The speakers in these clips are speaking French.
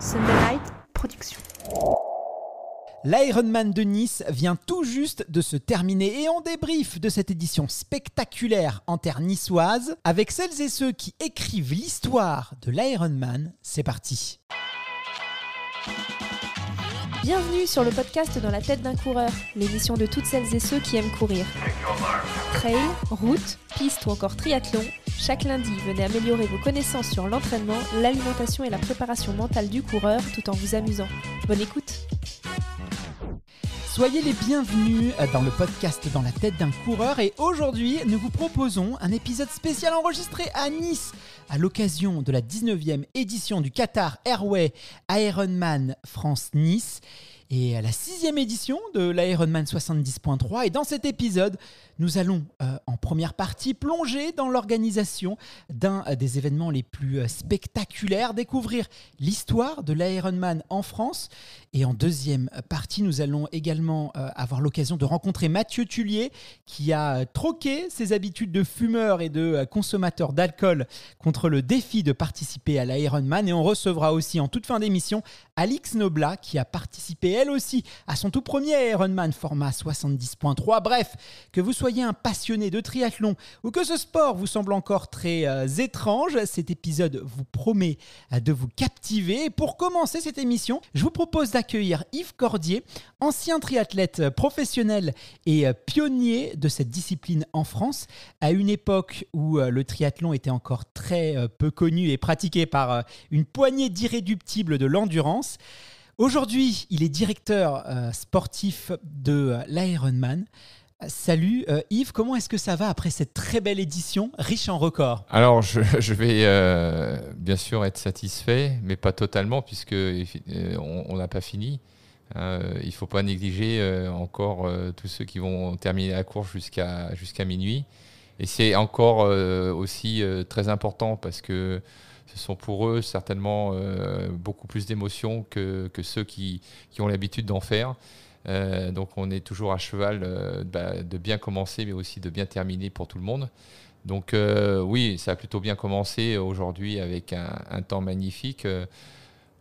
Sunderlight Productions. L'Ironman de Nice vient tout juste de se terminer et on débrief de cette édition spectaculaire en terre niçoise avec celles et ceux qui écrivent l'histoire de l'Ironman. C'est parti. Bienvenue sur le podcast Dans la tête d'un coureur, l'émission de toutes celles et ceux qui aiment courir. Trail, route, piste ou encore triathlon, chaque lundi, venez améliorer vos connaissances sur l'entraînement, l'alimentation et la préparation mentale du coureur tout en vous amusant. Bonne écoute Soyez les bienvenus dans le podcast Dans la tête d'un coureur et aujourd'hui nous vous proposons un épisode spécial enregistré à Nice à l'occasion de la 19e édition du Qatar Airway Ironman France Nice et à la 6e édition de l'Ironman 70.3 et dans cet épisode nous allons euh, en première partie plonger dans l'organisation d'un euh, des événements les plus euh, spectaculaires, découvrir l'histoire de l'Ironman en France. Et en deuxième partie, nous allons également avoir l'occasion de rencontrer Mathieu Tullier qui a troqué ses habitudes de fumeur et de consommateur d'alcool contre le défi de participer à l'Ironman. Et on recevra aussi en toute fin d'émission Alix Nobla qui a participé elle aussi à son tout premier Ironman format 70.3. Bref, que vous soyez un passionné de triathlon ou que ce sport vous semble encore très euh, étrange, cet épisode vous promet euh, de vous captiver. pour commencer cette émission, je vous propose d'accueillir Yves Cordier, ancien triathlète professionnel et euh, pionnier de cette discipline en France, à une époque où le triathlon était encore très peu connu et pratiqué par une poignée d'irréductibles de l'endurance. Aujourd'hui, il est directeur sportif de l'Ironman. Salut euh, Yves, comment est-ce que ça va après cette très belle édition riche en records Alors je, vais euh, bien sûr être satisfait, mais pas totalement puisque euh, on n'a pas fini. il ne faut pas négliger encore tous ceux qui vont terminer la course jusqu'à minuit. Et c'est encore aussi très important parce que ce sont pour eux certainement beaucoup plus d'émotions que, ceux qui ont l'habitude d'en faire. Euh, donc on est toujours à cheval euh, bah, de bien commencer, mais aussi de bien terminer pour tout le monde. Donc euh, oui, ça a plutôt bien commencé aujourd'hui avec un, un, temps magnifique.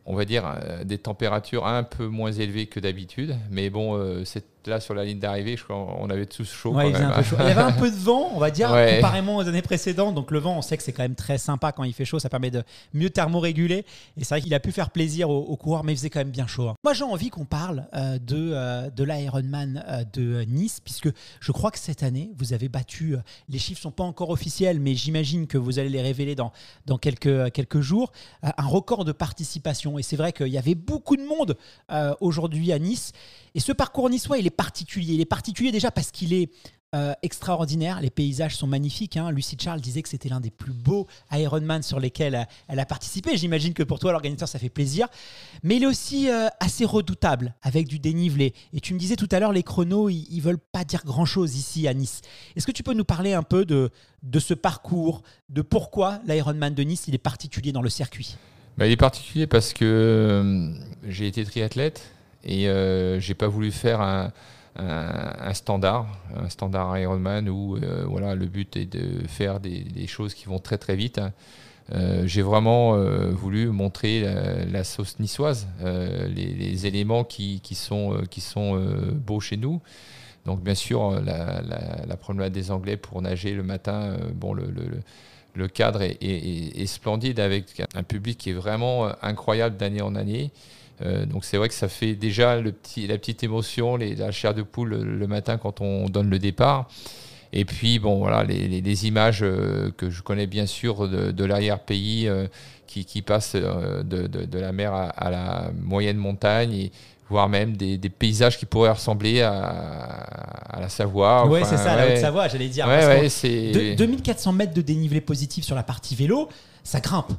on va dire des températures un peu moins élevées que d'habitude, mais bon, cette là sur la ligne d'arrivée, on avait tous chaud. il, y avait un peu de vent, on va dire, comparément aux années précédentes. Donc le vent, on sait que c'est quand même très sympa quand il fait chaud, ça permet de mieux thermoréguler. Et c'est vrai qu'il a pu faire plaisir aux, coureurs, mais il faisait quand même bien chaud. Hein. Moi j'ai envie qu'on parle euh, de, euh, de l'Ironman euh, de Nice, puisque je crois que cette année, vous avez battu, les chiffres sont pas encore officiels, mais j'imagine que vous allez les révéler dans, dans quelques, quelques jours, un record de participation. Et c'est vrai qu'il y avait beaucoup de monde aujourd'hui à Nice. Et ce parcours niçois, il est particulier. Il est particulier déjà parce qu'il est euh, extraordinaire. Les paysages sont magnifiques. Hein. Lucie Charles disait que c'était l'un des plus beaux Ironman sur lesquels euh, elle a participé. J'imagine que pour toi, l'organisateur, ça fait plaisir. Mais il est aussi euh, assez redoutable avec du dénivelé. Et tu me disais tout à l'heure, les chronos, ils, ne veulent pas dire grand-chose ici à Nice. Est-ce que tu peux nous parler un peu de, de ce parcours, de pourquoi l'Ironman de Nice, il est particulier dans le circuit bah, Il est particulier parce que j'ai été triathlète. Et euh, j'ai pas voulu faire un, standard, un standard Ironman où euh, voilà, le but est de faire des, choses qui vont très très vite. Hein. Euh, j'ai vraiment voulu montrer la, sauce niçoise, les, éléments qui, sont, qui sont beaux chez nous. Donc bien sûr, la, promenade des Anglais pour nager le matin, bon, le, cadre est, splendide avec un public qui est vraiment incroyable d'année en année. Euh, donc c'est vrai que ça fait déjà la petite émotion, les, la chair de poule le matin quand on donne le départ. Et puis, bon, voilà, les, images euh, que je connais bien sûr de, l'arrière-pays euh, qui, qui, passent de, la mer à, la moyenne montagne, voire même des, paysages qui pourraient ressembler à, la Savoie. Oui, c'est ça, la Haute-Savoie, j'allais dire. Ouais, 2400 mètres de dénivelé positif sur la partie vélo, ça grimpe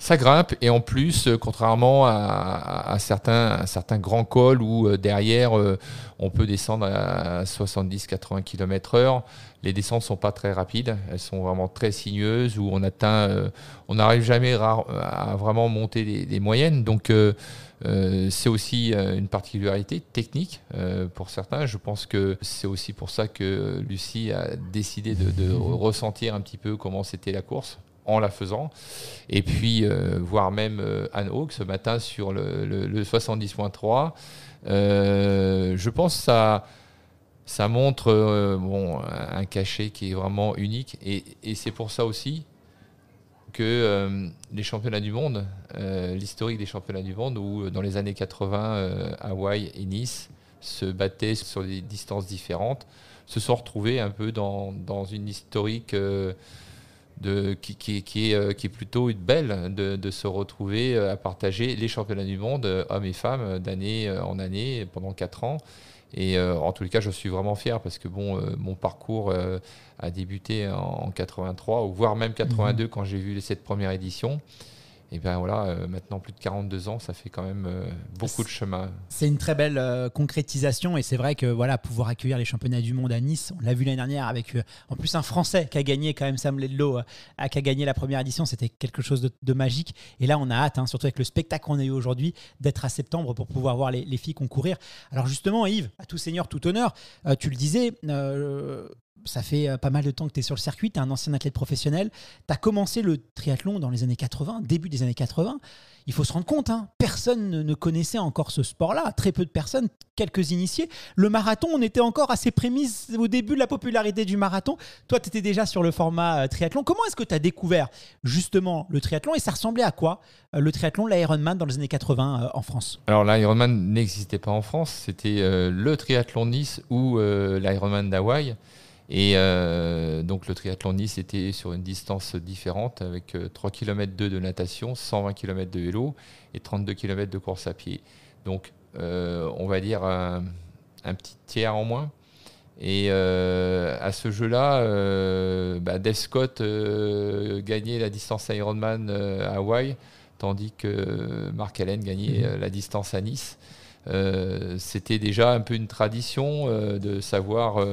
ça grimpe. Et en plus, euh, contrairement à, certains, grands cols où euh, derrière, euh, on peut descendre à 70-80 km/h, les descentes sont pas très rapides, elles sont vraiment très sinueuses où on atteint, on n'arrive jamais à vraiment monter les, moyennes. Donc c'est aussi une particularité technique pour certains. Je pense que c'est aussi pour ça que Lucie a décidé de ressentir un petit peu comment c'était la course en la faisant. Et puis, euh, voir même euh, Anne ce matin sur le, 70.3. Euh, je pense que ça, ça montre bon, un cachet qui est vraiment unique. Et, c'est pour ça aussi que les championnats du monde, l'historique des championnats du monde, où dans les années 80, Hawaï et Nice se battaient sur des distances différentes, se sont retrouvés un peu dans, dans une historique euh, qui, est, plutôt une belle de, se retrouver euh, à partager les championnats du monde, euh, hommes et femmes, d'année en année, pendant quatre ans. Et en tous les cas, je suis vraiment fier parce que bon, mon parcours a débuté en, 83, ou voire même 82 mhm. quand j'ai vu cette première édition. Et bien voilà, euh, maintenant plus de 42 ans, ça fait quand même euh, beaucoup de chemin. C'est une très belle euh, concrétisation et c'est vrai que voilà, pouvoir accueillir les championnats du monde à Nice, on l'a vu l'année dernière avec en plus un Français qui a gagné quand même Sam Ledlow, qui a gagné la première édition, c'était quelque chose de, magique. Et là, on a hâte, hein, surtout avec le spectacle qu'on a eu aujourd'hui, d'être à septembre pour pouvoir voir les, les, filles concourir. Alors justement, Yves, à tout seigneur, tout honneur, tu le disais, ça fait euh, pas mal de temps que tu es sur le circuit, tu es un ancien athlète professionnel, tu as commencé le triathlon dans les années 80, début des années 80. Il faut se rendre compte, hein, personne ne connaissait encore ce sport-là, très peu de personnes, quelques initiés. Le marathon, on était encore à ses prémices au début de la popularité du marathon. Toi, tu étais déjà sur le format euh, triathlon. Comment est-ce que tu as découvert justement le triathlon et ça ressemblait à quoi euh, le triathlon, l'Ironman dans les années 80 en France Alors l'Ironman n'existait pas en France, c'était le triathlon Nice ou l'Ironman d'Hawaï. Et euh, donc le triathlon Nice était sur une distance différente avec 3 euh, km de natation, 120 km de vélo et 32 km de course à pied. Donc euh, on va dire un, petit tiers en moins. Et à ce jeu-là, bah Dave Scott gagnait la distance Ironman à Hawaï, tandis que Mark Allen gagnait mhm. la distance à Nice. C'était déjà un peu une tradition de savoir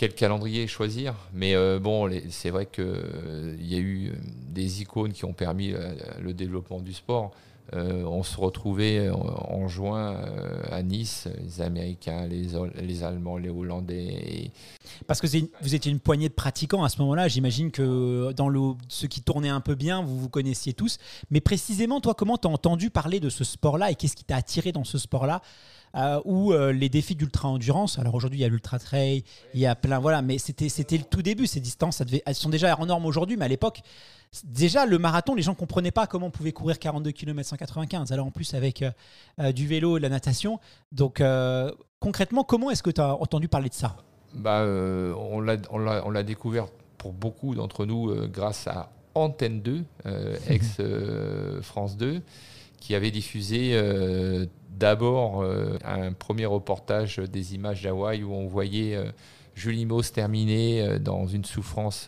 quel calendrier choisir. Mais euh, bon, c'est vrai qu'il euh, il y a eu euh, des icônes qui ont permis le développement du sport. on se retrouvait en, juin à Nice, les Américains, les, les Allemands, les Hollandais. Parce que vous étiez une poignée de pratiquants à ce moment-là. J'imagine que dans le, ceux qui tournaient un peu bien, vous vous connaissiez tous. Mais précisément, toi, comment t'as entendu parler de ce sport-là et qu'est-ce qui t'a attiré dans ce sport-là euh, ou euh, les défis d'ultra-endurance, alors aujourd'hui il y a l'ultra-trail, il y a plein, voilà, mais c'était, le tout début, ces distances, elles sont déjà en norme aujourd'hui, mais à l'époque, déjà le marathon, les gens ne comprenaient pas comment on pouvait courir 42 km 195, alors en plus avec euh, du vélo et de la natation, donc concrètement, comment est-ce que tu as entendu parler de ça bah, on, on l'a découvert pour beaucoup d'entre nous grâce à Antenne 2, ex-France 2 qui avait diffusé euh, d'abord euh, un premier reportage des images d'Hawaï où on voyait euh, Julie Moss terminer dans une souffrance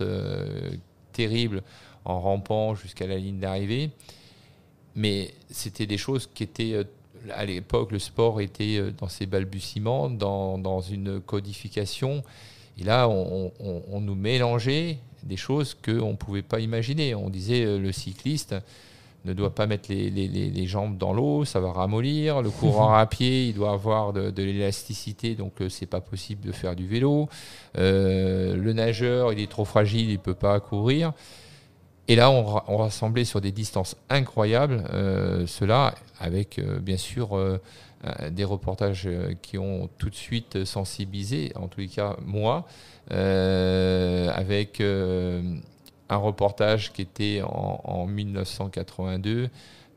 terrible en rampant jusqu'à la ligne d'arrivée. Mais c'était des choses qui étaient... à l'époque, le sport était dans ses balbutiements, dans, dans une codification. Et là, on, on nous mélangeait des choses qu'on ne pouvait pas imaginer. On disait le cycliste, ne doit pas mettre les, jambes dans l'eau, ça va ramollir. Le mhm. courant à pied, il doit avoir de, l'élasticité, donc euh, c'est pas possible de faire du vélo. Euh, le nageur, il est trop fragile, il peut pas courir. Et là, on, rassemblait sur des distances incroyables, euh, cela avec bien sûr des reportages qui ont tout de suite sensibilisé, en tous les cas moi, avec un reportage qui était en, 1982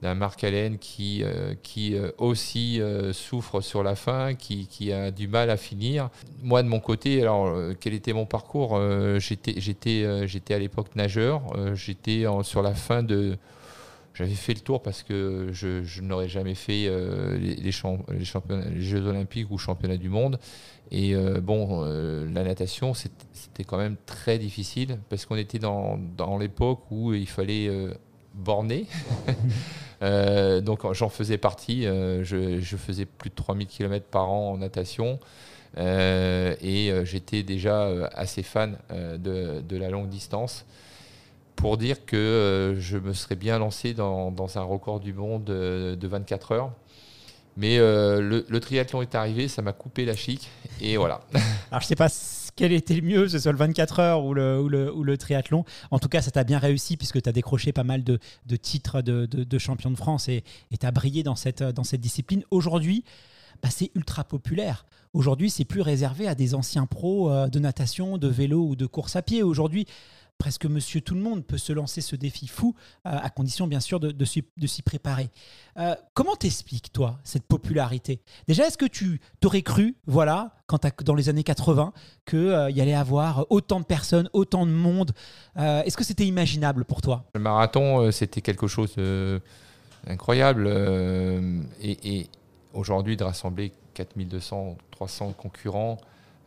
d'un Marc Allen qui, euh, qui euh, aussi euh, souffre sur la faim, qui, a du mal à finir. Moi, de mon côté, alors, quel était mon parcours J'étais à l'époque nageur, j'étais sur la fin de, j'avais fait le tour parce que je, n'aurais jamais fait euh, les, Jeux Olympiques ou Championnats du Monde. Et euh, bon, euh, la natation, c'était quand même très difficile parce qu'on était dans, l'époque où il fallait borner. donc j'en faisais partie. Je, faisais plus de 3000 km par an en natation. et j'étais déjà assez fan de, la longue distance pour dire que euh, je me serais bien lancé dans, un record du monde euh, de 24 heures. Mais euh, le, triathlon est arrivé, ça m'a coupé la chic, et voilà. Alors je sais pas quel était le mieux, ce soit le 24 heures ou le, triathlon. En tout cas, ça t'a bien réussi puisque tu as décroché pas mal de, titres de, champion de France et tu as brillé dans cette, discipline. Aujourd'hui, bah, c'est ultra populaire. Aujourd'hui, c'est plus réservé à des anciens pros de natation, de vélo ou de course à pied. Aujourd'hui, presque monsieur tout le monde peut se lancer ce défi fou, euh, à condition bien sûr de, de, de s'y préparer. Euh, comment t'expliques, toi, cette popularité Déjà, est-ce que tu t'aurais cru, voilà, quand dans les années 80, qu'il euh, y allait avoir autant de personnes, autant de monde euh, Est-ce que c'était imaginable pour toi Le marathon, c'était quelque chose d'incroyable. et, et aujourd'hui, de rassembler 4200, 300 concurrents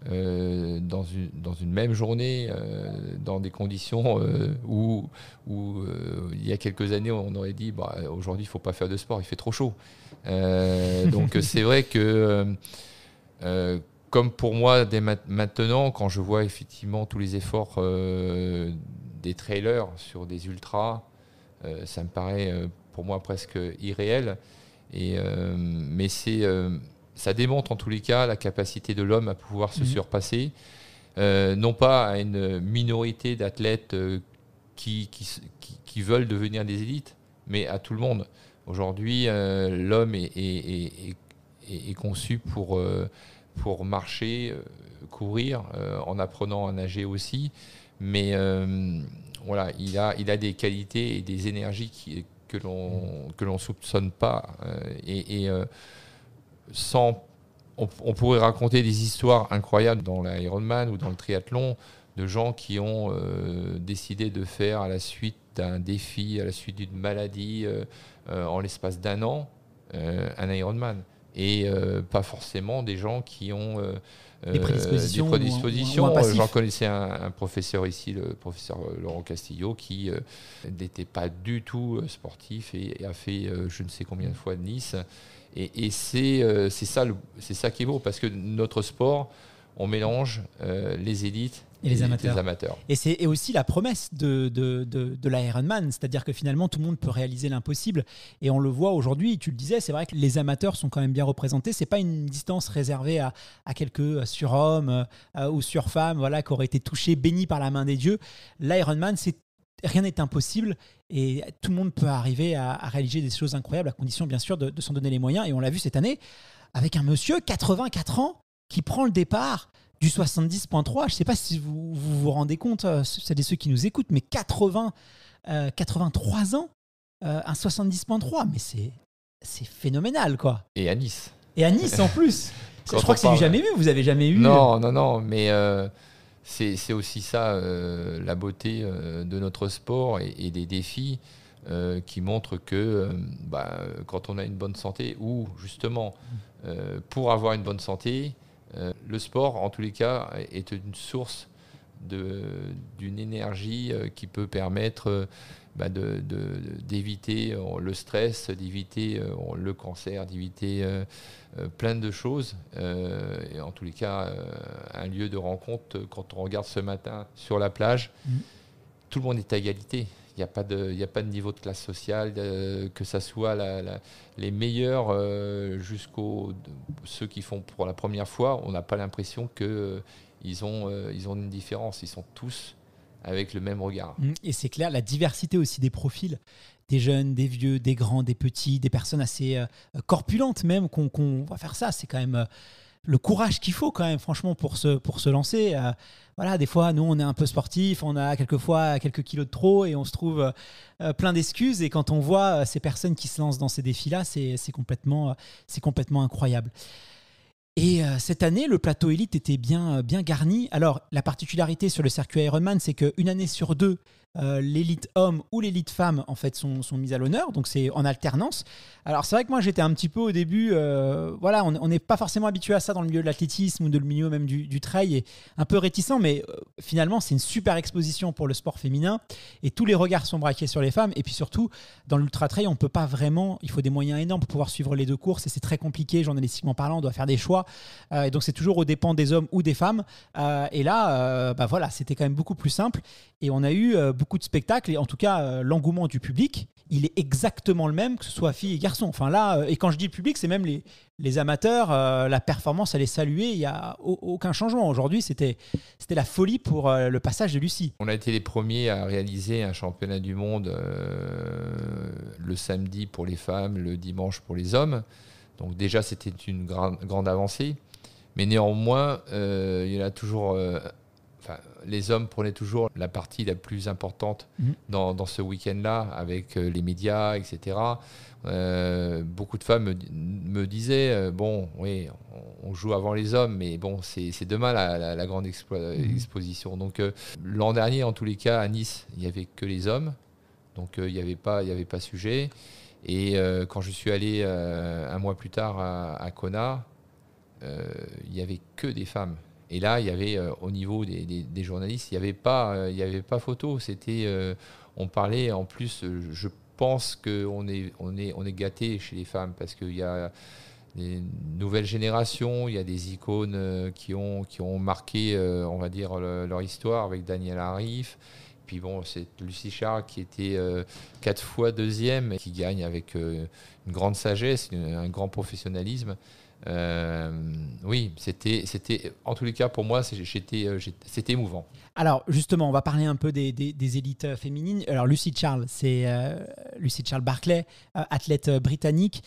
euh, dans, une, dans, une, même journée, euh, dans des conditions euh, où, il y a quelques années, on aurait dit bah, aujourd'hui, il ne faut pas faire de sport, il fait trop chaud. donc, c'est vrai que, comme pour moi, dès maintenant, quand je vois effectivement tous les efforts des trailers sur des ultras, ça me paraît pour moi presque irréel. Et, mais c'est ça démontre en tous les cas la capacité de l'homme à pouvoir se mhm. surpasser, euh, non pas à une minorité d'athlètes euh, qui, qui, veulent devenir des élites, mais à tout le monde. Aujourd'hui, euh, l'homme est, est, conçu pour, pour marcher, courir, en apprenant à nager aussi, mais voilà, il a, il a des qualités et des énergies qui, que l'on ne soupçonne pas. et sans, on, pourrait raconter des histoires incroyables dans l'Ironman ou dans le triathlon de gens qui ont euh, décidé de faire à la suite d'un défi, à la suite d'une maladie, euh, euh, en l'espace d'un an, un Ironman. Et pas forcément des gens qui ont des euh, prédispositions. Des prédispositions. connaissais un, professeur ici, le professeur euh, Laurent Castillo, qui euh, n'était pas du tout sportif et, a fait je ne sais combien de fois de Nice. Et, et c'est ça, ça qui est beau, parce que notre sport on mélange euh, les élites et les, amateurs. Et c'est aussi la promesse de, de, de, l'Ironman, c'est-à-dire que finalement tout le monde peut réaliser l'impossible. Et on le voit aujourd'hui, tu le disais, c'est vrai que les amateurs sont quand même bien représentés. C'est pas une distance réservée à, à quelques euh, surhommes euh, ou surfemmes voilà, qui auraient été touchés, bénis par la main des dieux. L'Ironman, c'est rien n'est impossible et tout le monde peut arriver à, réaliser des choses incroyables à condition bien sûr de s'en donner les moyens. Et on l'a vu cette année avec un monsieur, 84 ans, qui prend le départ du 70.3. Je ne sais pas si vous, vous, rendez compte, euh, c'est des ceux qui nous écoutent, mais 80, 83 euh, ans, euh, un 70.3, mais c'est, c'est phénoménal, quoi. Et à Nice. Et à Nice en plus. je crois que c'est du jamais vu, vous avez jamais eu. Non, non, non, mais c'est, aussi ça, la beauté de notre sport et, des défis. qui montrent que bah, quand on a une bonne santé, ou justement pour avoir une bonne santé, euh, le sport, en tous les cas, est une source d'une énergie euh, qui peut permettre euh, bah, d'éviter le stress, d'éviter le cancer, d'éviter plein de choses. et en tous les cas, un lieu de rencontre, quand on regarde ce matin sur la plage, mmh. tout le monde est à égalité. Il n'y a, pas de, a pas de niveau de classe sociale, euh, que ça soit les meilleurs euh, jusqu'aux ceux qui font pour la première fois, on n'a pas l'impression qu'ils euh, ils ont, ils ont une différence. Ils sont tous avec le même regard. Mm. Et c'est clair, la diversité aussi des profils, des jeunes, des vieux, des grands, des petits, des personnes assez corpulentes même, qu'on va faire ça, c'est quand même le courage qu'il faut quand même, franchement, pour se, pour se lancer voilà, des fois, nous, on est un peu sportif, on a quelquefois quelques kilos de trop et on se trouve euh, euh, plein d'excuses. Et quand on voit euh, ces personnes qui se lancent dans ces défis-là, c'est complètement, incroyable. Et cette année, le plateau élite était bien, bien garni. Alors, la particularité sur le circuit Ironman, c'est qu'une année sur deux, euh, l'élite homme ou l'élite femme en fait sont, mises à l'honneur, donc c'est en alternance. Alors c'est vrai que moi j'étais un petit peu au début, euh, voilà, on n'est pas forcément habitué à ça dans le milieu de l'athlétisme ou de le milieu même du, trail, et un peu réticent, mais euh, finalement c'est une super exposition pour le sport féminin et tous les regards sont braqués sur les femmes. Et puis surtout dans l'ultra trail, on peut pas vraiment, il faut des moyens énormes pour pouvoir suivre les deux courses et c'est très compliqué journalistiquement parlant, on doit faire des choix. et donc c'est toujours au dépens des hommes ou des femmes. et là, bah voilà, c'était quand même beaucoup plus simple et on a eu beaucoup de spectacles, et en tout cas euh, l'engouement du public, il est exactement le même que ce soit filles et garçons. Enfin là, euh, et quand je dis public, c'est même les, les amateurs, euh, la performance, elle est saluée, il n'y a aucun changement. Aujourd'hui, c'était la folie pour le passage de Lucie. On a été les premiers à réaliser un championnat du monde le samedi pour les femmes, le dimanche pour les hommes. Donc déjà, c'était une grande, grande avancée. Mais néanmoins, il y en a toujours les hommes prenaient toujours la partie la plus importante mhm. dans, ce week-end-là, avec euh, les médias, etc. Euh, beaucoup de femmes me, disaient euh, Bon, oui, on joue avant les hommes, mais bon, c'est demain la, grande mhm. exposition. Donc, l'an dernier, en tous les cas, à Nice, il n'y avait que les hommes. Donc, il n'y avait, pas, avait pas sujet. Et quand je suis allé un mois plus tard à, à Kona, il n'y avait que des femmes. Et là, il y avait euh, au niveau des, journalistes, il n'y avait pas, euh, il y avait pas photo. C'était, euh, on parlait en plus. Je pense qu'on est, on est, on est gâté chez les femmes parce qu'il y a des nouvelles générations, il y a des icônes qui ont, qui ont marqué, on va dire, leur histoire avec Daniel Arif. Puis bon, c'est Lucie Char qui était quatre fois deuxième, et qui gagne avec une grande sagesse, un grand professionnalisme. Euh, oui, c'était, c'était, en tous les cas, pour moi, euh, c'était émouvant. Alors, justement, on va parler un peu des, élites euh, féminines. Alors, Lucy Charles, c'est Lucie Lucy Charles Barclay, athlète britannique,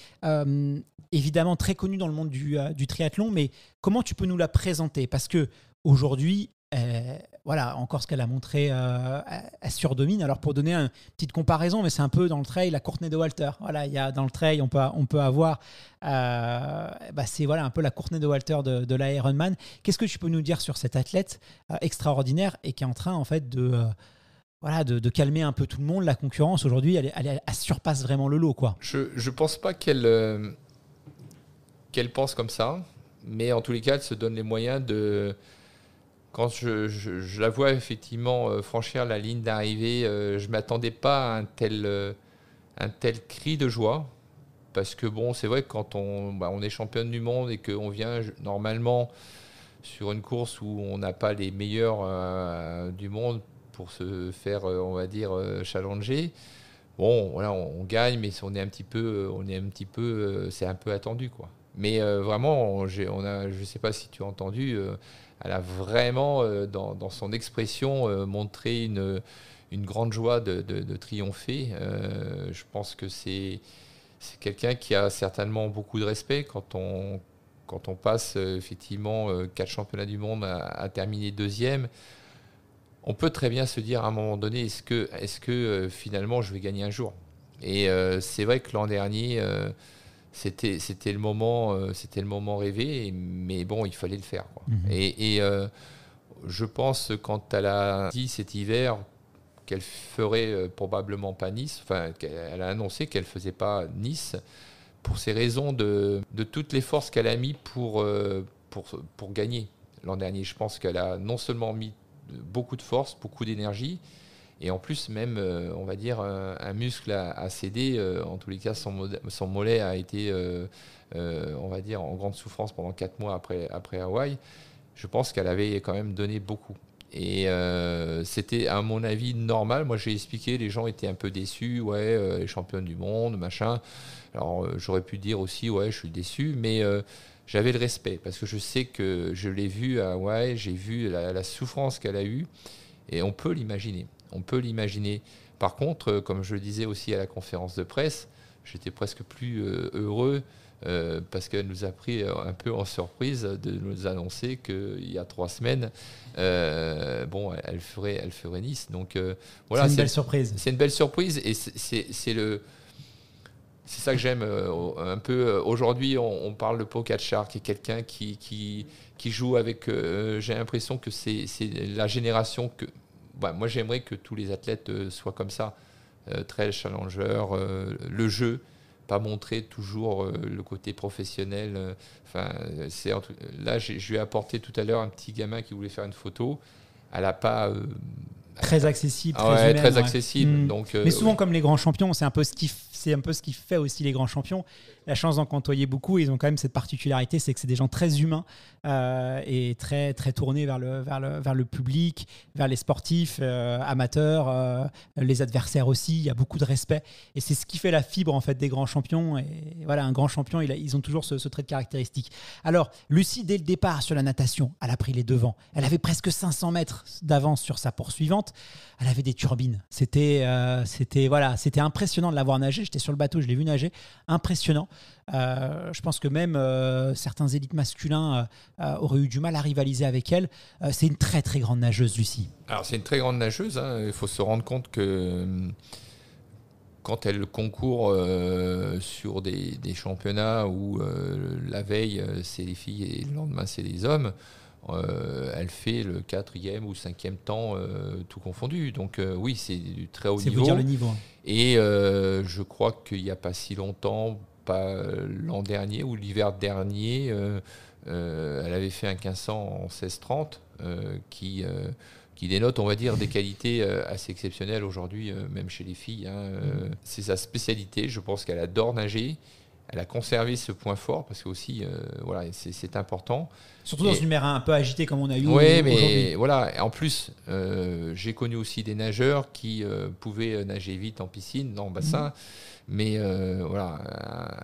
évidemment très connue dans le monde du, du, triathlon, mais comment tu peux nous la présenter Parce que aujourd'hui, euh, voilà, encore ce qu'elle a montré, elle euh, surdomine. Alors pour donner une petite comparaison, mais c'est un peu dans le trail, la Courtenay de Walter. Voilà, il y a dans le trail, on peut, avoir, euh, bah, c'est voilà un peu la Courtenay de Walter de, l'Ironman. Qu'est-ce que tu peux nous dire sur cette athlète extraordinaire et qui est en train en fait de voilà, de, calmer un peu tout le monde. La concurrence aujourd'hui, elle, surpasse vraiment le lot, quoi. Je ne pense pas qu'elle qu'elle pense comme ça, mais en tous les cas, elle se donne les moyens de quand je, la vois effectivement euh, franchir la ligne d'arrivée, euh, je ne m'attendais pas à un tel, euh, un tel cri de joie. Parce que bon, c'est vrai que quand on, bah, est championne du monde et qu'on vient normalement sur une course où on n'a pas les meilleurs du monde pour se faire, on va dire, challenger, bon, voilà, on, gagne, mais on est un petit peu, on est un petit peu, c'est un peu attendu, quoi. Mais vraiment, a, je ne sais pas si tu as entendu, elle a vraiment, euh, dans, son expression, euh, montré une, grande joie de, triompher. Euh, je pense que c'est quelqu'un qui a certainement beaucoup de respect quand on, passe effectivement quatre championnats du monde à, terminer deuxième. On peut très bien se dire à un moment donné, est-ce que, finalement je vais gagner un jour Et c'est vrai que l'an dernier c'était le moment euh, c'était le moment rêvé mais bon il fallait le faire mhm. et, euh, je pense quand elle a dit cet hiver qu'elle ferait euh, probablement pas Nice enfin elle a annoncé qu'elle faisait pas Nice pour ces raisons de, toutes les forces qu'elle a mis pour pour gagner l'an dernier je pense qu'elle a non seulement mis beaucoup de force beaucoup d'énergie et en plus, même, euh, on va dire, euh, un muscle a, cédé. Euh, en tous les cas, son, mollet a été, on va dire, en grande souffrance pendant 4 mois après, Hawaï. Je pense qu'elle avait quand même donné beaucoup. Et c'était, à mon avis, normal. Moi, j'ai expliqué, les gens étaient un peu déçus. Ouais, les championnes du monde, machin. Alors, j'aurais pu dire aussi, ouais, je suis déçu, mais j'avais le respect parce que je sais que je l'ai vu à Hawaï, j'ai vu la souffrance qu'elle a eue et on peut l'imaginer on peut l'imaginer. Par contre, euh, comme je le disais aussi à la conférence de presse, j'étais presque plus euh, heureux euh, parce qu'elle nous a pris un peu en surprise de nous annoncer qu'il y a trois semaines, bon, elle ferait, Nice. Donc voilà, c'est une belle surprise. C'est une belle surprise et c'est le c'est ça que j'aime un peu. Aujourd'hui, on, parle de Pocachar, qui est quelqu'un qui, qui, joue avec. J'ai l'impression que c'est la génération que, bah, moi j'aimerais que tous les athlètes euh, soient comme ça, euh, très challengeurs, euh, le jeu, pas montrer toujours le côté professionnel. Enfin, c'est là, je lui ai apporté tout à l'heure un petit gamin qui voulait faire une photo. Elle n'a pas très accessible, ah très, accessible. Hmm. Donc, mais souvent, comme les grands champions, c'est un peu ce qui, c'est un peu ce qui fait aussi les grands champions la chance d'en côtoyer beaucoup. Ils ont quand même cette particularité, c'est que c'est des gens très humains euh, et très, très tournés vers le, vers, le, vers le public, vers les sportifs, euh, amateurs, euh, les adversaires aussi. Il y a beaucoup de respect. Et c'est ce qui fait la fibre en fait des grands champions. Et voilà, un grand champion, il a, ils ont toujours ce, trait de caractéristique. Alors, Lucie, dès le départ sur la natation, elle a pris les devants. Elle avait presque 500 mètres d'avance sur sa poursuivante. Elle avait des turbines. C'était c'était voilà, c'était impressionnant de l'avoir voir nager. J'étais sur le bateau, je l'ai vu nager. Impressionnant. Euh, je pense que même euh, certains élites masculins euh, auraient eu du mal à rivaliser avec elle. c'est une très très grande nageuse, Lucie. Alors c'est une très grande nageuse. Hein. Il faut se rendre compte que hum, quand elle concourt sur des, championnats où la veille c'est les filles et le lendemain c'est les hommes, elle fait le quatrième ou cinquième temps tout confondu. Donc oui, c'est du très haut niveau. c'est Vous dire le niveau. Hein. Et je crois qu'il n'y a pas si longtemps, euh, l'an dernier ou l'hiver dernier, euh, euh, elle avait fait un 1500 en 1630 qui qui dénote, on va dire, des qualités assez exceptionnelles aujourd'hui, même chez les filles. Hein, c'est sa spécialité. Je pense qu'elle adore nager. Elle a conservé ce point fort parce que aussi, voilà, c'est important. Surtout dans une mer un peu agitée comme on a eu. Oui, mais voilà. en plus, j'ai connu aussi des nageurs qui pouvaient nager vite en piscine, dans bassin. Mmh. Mais euh, voilà,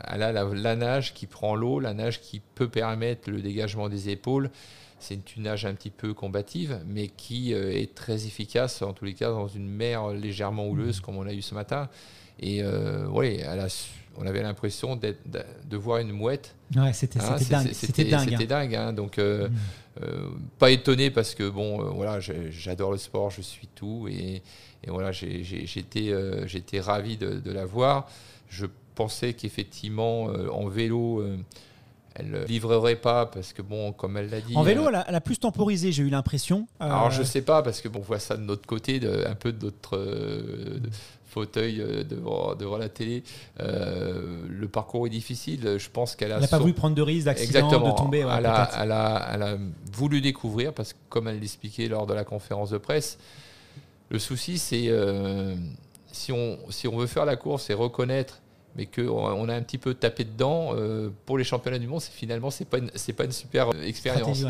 euh, elle la, nage qui prend l'eau, la nage qui peut permettre le dégagement des épaules. C'est une nage un petit peu combative, mais qui euh, est très efficace, en tous les cas, dans une mer légèrement houleuse comme on a eu ce matin. Et oui, on avait l'impression de voir une mouette. Ouais, c'était hein, dingue. C'était dingue. Hein. Hein. donc, mm. pas étonné parce que, bon, voilà, j'adore le sport, je suis tout. Et, et voilà, euh, j'étais ravi de, la voir. Je pensais qu'effectivement, euh, en vélo, euh, elle ne livrerait pas, parce que, bon, comme elle l'a dit. En vélo, elle, a, plus temporisé, j'ai eu l'impression. Alors, je ne sais pas, parce que, voit ça de notre côté, un peu de notre. fauteuil devant, la télé. le parcours est difficile. Je pense qu'elle a. n'a pas voulu prendre de risques, d'accident, de tomber. elle, a, elle, a, voulu découvrir parce que, comme elle l'expliquait lors de la conférence de presse, le souci, c'est euh, si, on, si on veut faire la course et reconnaître, mais qu'on a un petit peu tapé dedans, euh, pour les championnats du monde, finalement, ce n'est pas, une, super euh, expérience.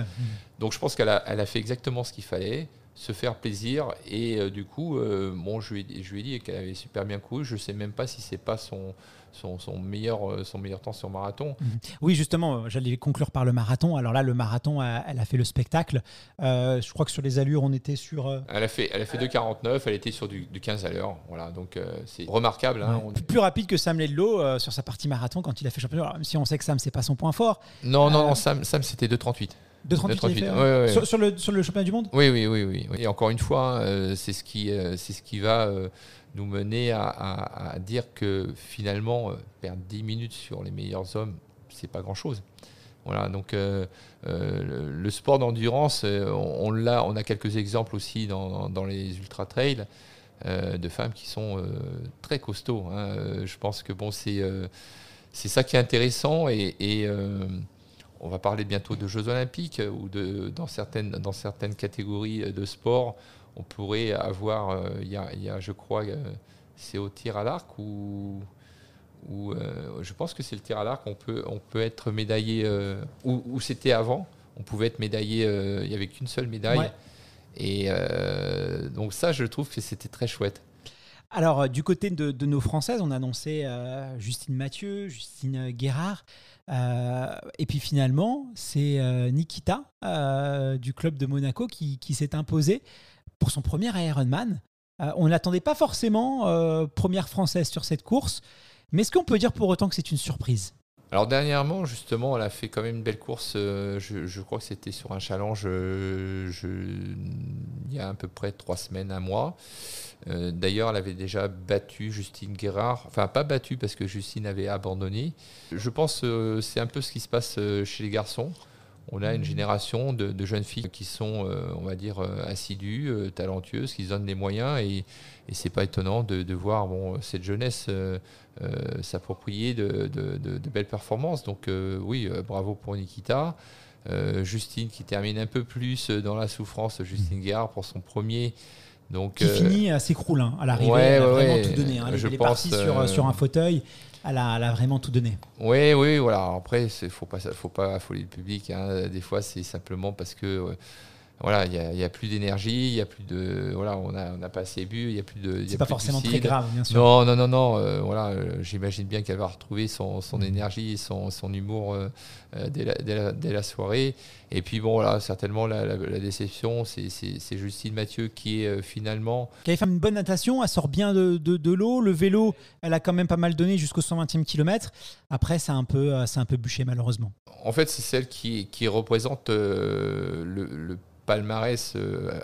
Donc je pense qu'elle elle a fait exactement ce qu'il fallait se faire plaisir. Et euh, du coup, euh, bon, je lui, ai, dit qu'elle avait super bien couru. Je sais même pas si c'est pas son, son, meilleur, euh, son meilleur temps sur marathon. Mhm. Oui, justement, j'allais conclure par le marathon. Alors là, le marathon, elle a fait le spectacle. je crois que sur les allures, on était sur. Elle a fait, elle a fait 2,49. Elle était sur du, 15 à l'heure. Voilà, donc c'est remarquable. Hein, plus rapide que Sam Ledlow sur sa partie marathon quand il a fait championnat. même si on sait que Sam, c'est pas son point fort. Non, non, non Sam, Sam c'était 2,38. Sur, le, sur, championnat du monde oui, oui, oui, oui, Et encore une fois, euh, c'est ce, qui, euh, ce qui va euh, nous mener à, dire que finalement, perdre 10 minutes sur les meilleurs hommes, c'est pas grand-chose. Voilà, donc le, sport d'endurance, on, on a quelques exemples aussi dans, les ultra-trails. de femmes qui sont très costauds. Hein. Je pense que bon, c'est, c'est ça qui est intéressant et on va parler bientôt de Jeux Olympiques euh, ou de, dans, certaines, dans certaines catégories euh, de sport, on pourrait avoir, euh, il je crois, c'est au tir à l'arc ou je pense que c'est le tir à l'arc, on peut, on peut être médaillé, ou c'était avant, on pouvait être médaillé, il n'y avait qu'une seule médaille. Et donc ça, je trouve que c'était très chouette. Alors, euh, du côté de, nos Françaises, on annonçait euh, Justine Mathieu, Justine Guérard. Euh, et puis finalement, c'est Nikita du club de Monaco qui, s'est imposé pour son premier Ironman. on n'attendait pas forcément première française sur cette course. Mais est-ce qu'on peut dire pour autant que c'est une surprise alors dernièrement, justement, elle a fait quand même une belle course. Euh, je, crois que c'était sur un challenge euh, il y a à peu près trois semaines, un mois. Euh, d'ailleurs, elle avait déjà battu Justine Guérard. Enfin, pas battu parce que Justine avait abandonné. Je pense que c'est un peu ce qui se passe chez les garçons on a une hmm. génération de, jeunes filles qui sont, euh, on va dire, euh, assidues, euh, talentueuses, qui se donnent des moyens. Et, c'est pas étonnant de, voir cette jeunesse s'approprier de, belles performances. Donc oui, bravo pour Nikita. Justine qui termine un peu plus dans la souffrance, Justine Guerre pour son premier. Donc, qui finit à s'écrouler à l'arrivée, vraiment tout est partie sur un fauteuil. Elle a, vraiment tout donné. Oui, oui, voilà. Après, il ne faut pas, affoler le public. Hein. Des fois, c'est simplement parce que euh, voilà, il n'y a, plus d'énergie, il y a plus de, voilà, on n'a on a pas assez bu, il n'y a plus de. C'est pas forcément très grave, bien sûr. Non, non, non, non. Euh, voilà, euh, j'imagine bien qu'elle va retrouver son, son énergie, son, son humour euh, dès, la, la, soirée. Et puis bon, voilà, certainement la, déception, c'est Justine Mathieu qui est finalement. Elle a fait une bonne natation, elle sort bien de, de, l'eau. Le vélo, elle a quand même pas mal donné jusqu'au 120e kilomètre. Après, c'est un peu, c'est un peu bûché malheureusement. En fait, c'est celle qui, qui représente le, le palmarès euh,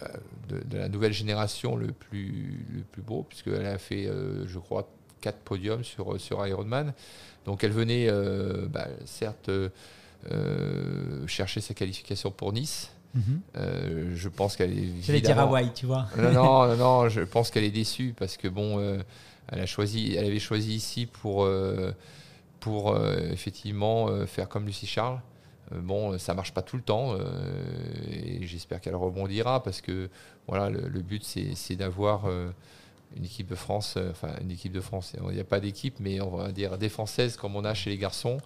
de, la nouvelle génération le plus, le plus beau, puisqu'elle a fait, euh, je crois, quatre podiums sur, sur Ironman. Donc elle venait, euh, bah, certes, chercher sa qualification pour Nice. Mhm. je pense qu'elle est. vais dire Hawaii, tu vois. non, non, je pense qu'elle est déçue parce que, bon, elle, a choisi, elle avait choisi ici pour, pour effectivement faire comme Lucie Charles. Euh, bon, euh, ça marche pas tout le temps euh, et j'espère qu'elle rebondira parce que voilà, le, but c'est d'avoir une équipe de France, enfin une équipe de France, il n'y a pas d'équipe, mais on va dire des Françaises comme on a chez les garçons.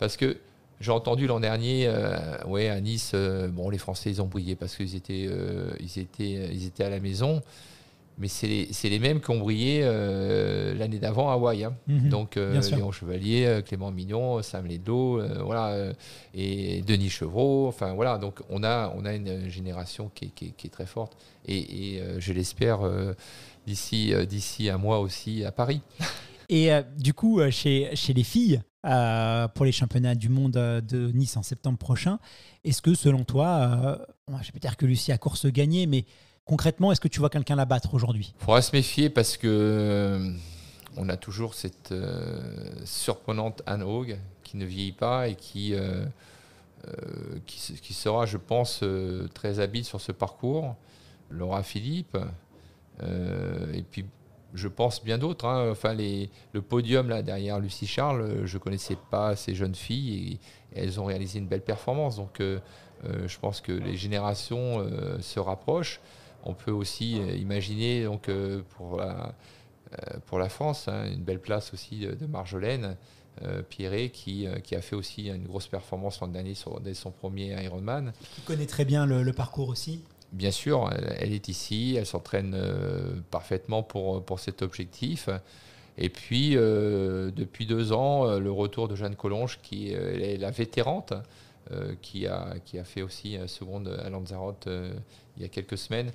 Parce que j'ai entendu l'an dernier, à Nice, bon, les Français, ils ont brillé parce qu'ils ils étaient à la maison mais c'est les, les, mêmes qui ont brillé euh, l'année d'avant à Hawaï. Hein. Mhm. Donc, euh, Léon Chevalier, euh, Clément Mignon, Sam Ledo, voilà, et Denis Chevreau. Enfin, voilà. Donc, on a, on a une génération qui est, très forte. Et, je l'espère d'ici d'ici un mois aussi à Paris. Et du coup, chez, les filles, pour les championnats du monde de Nice en septembre prochain. Est-ce que selon toi, je je vais pas dire que Lucie a course gagnée, mais Concrètement, est-ce que tu vois quelqu'un la battre aujourd'hui Il faudra se méfier parce que euh, on a toujours cette euh, surprenante Anne Haug qui ne vieillit pas et qui, euh, sera, je pense, très habile sur ce parcours. Laura Philippe, et puis je pense bien d'autres. Hein. Enfin, le podium là derrière Lucie Charles, je ne connaissais pas ces jeunes filles et, elles ont réalisé une belle performance. Donc je pense que les générations se rapprochent. On peut aussi euh, imaginer donc euh, pour la, euh, pour la France hein, une belle place aussi de Marjolaine Pierret qui, qui, a fait aussi une grosse performance l'an dernier sur, dès son premier Ironman. Qui connaît très bien le, parcours aussi Bien sûr, elle, est ici, elle s'entraîne parfaitement pour, pour cet objectif. Et puis, depuis deux ans, le retour de Jeanne Collonge, qui est la vétérante, qui, a, qui a fait aussi seconde à Lanzarote il y a quelques semaines.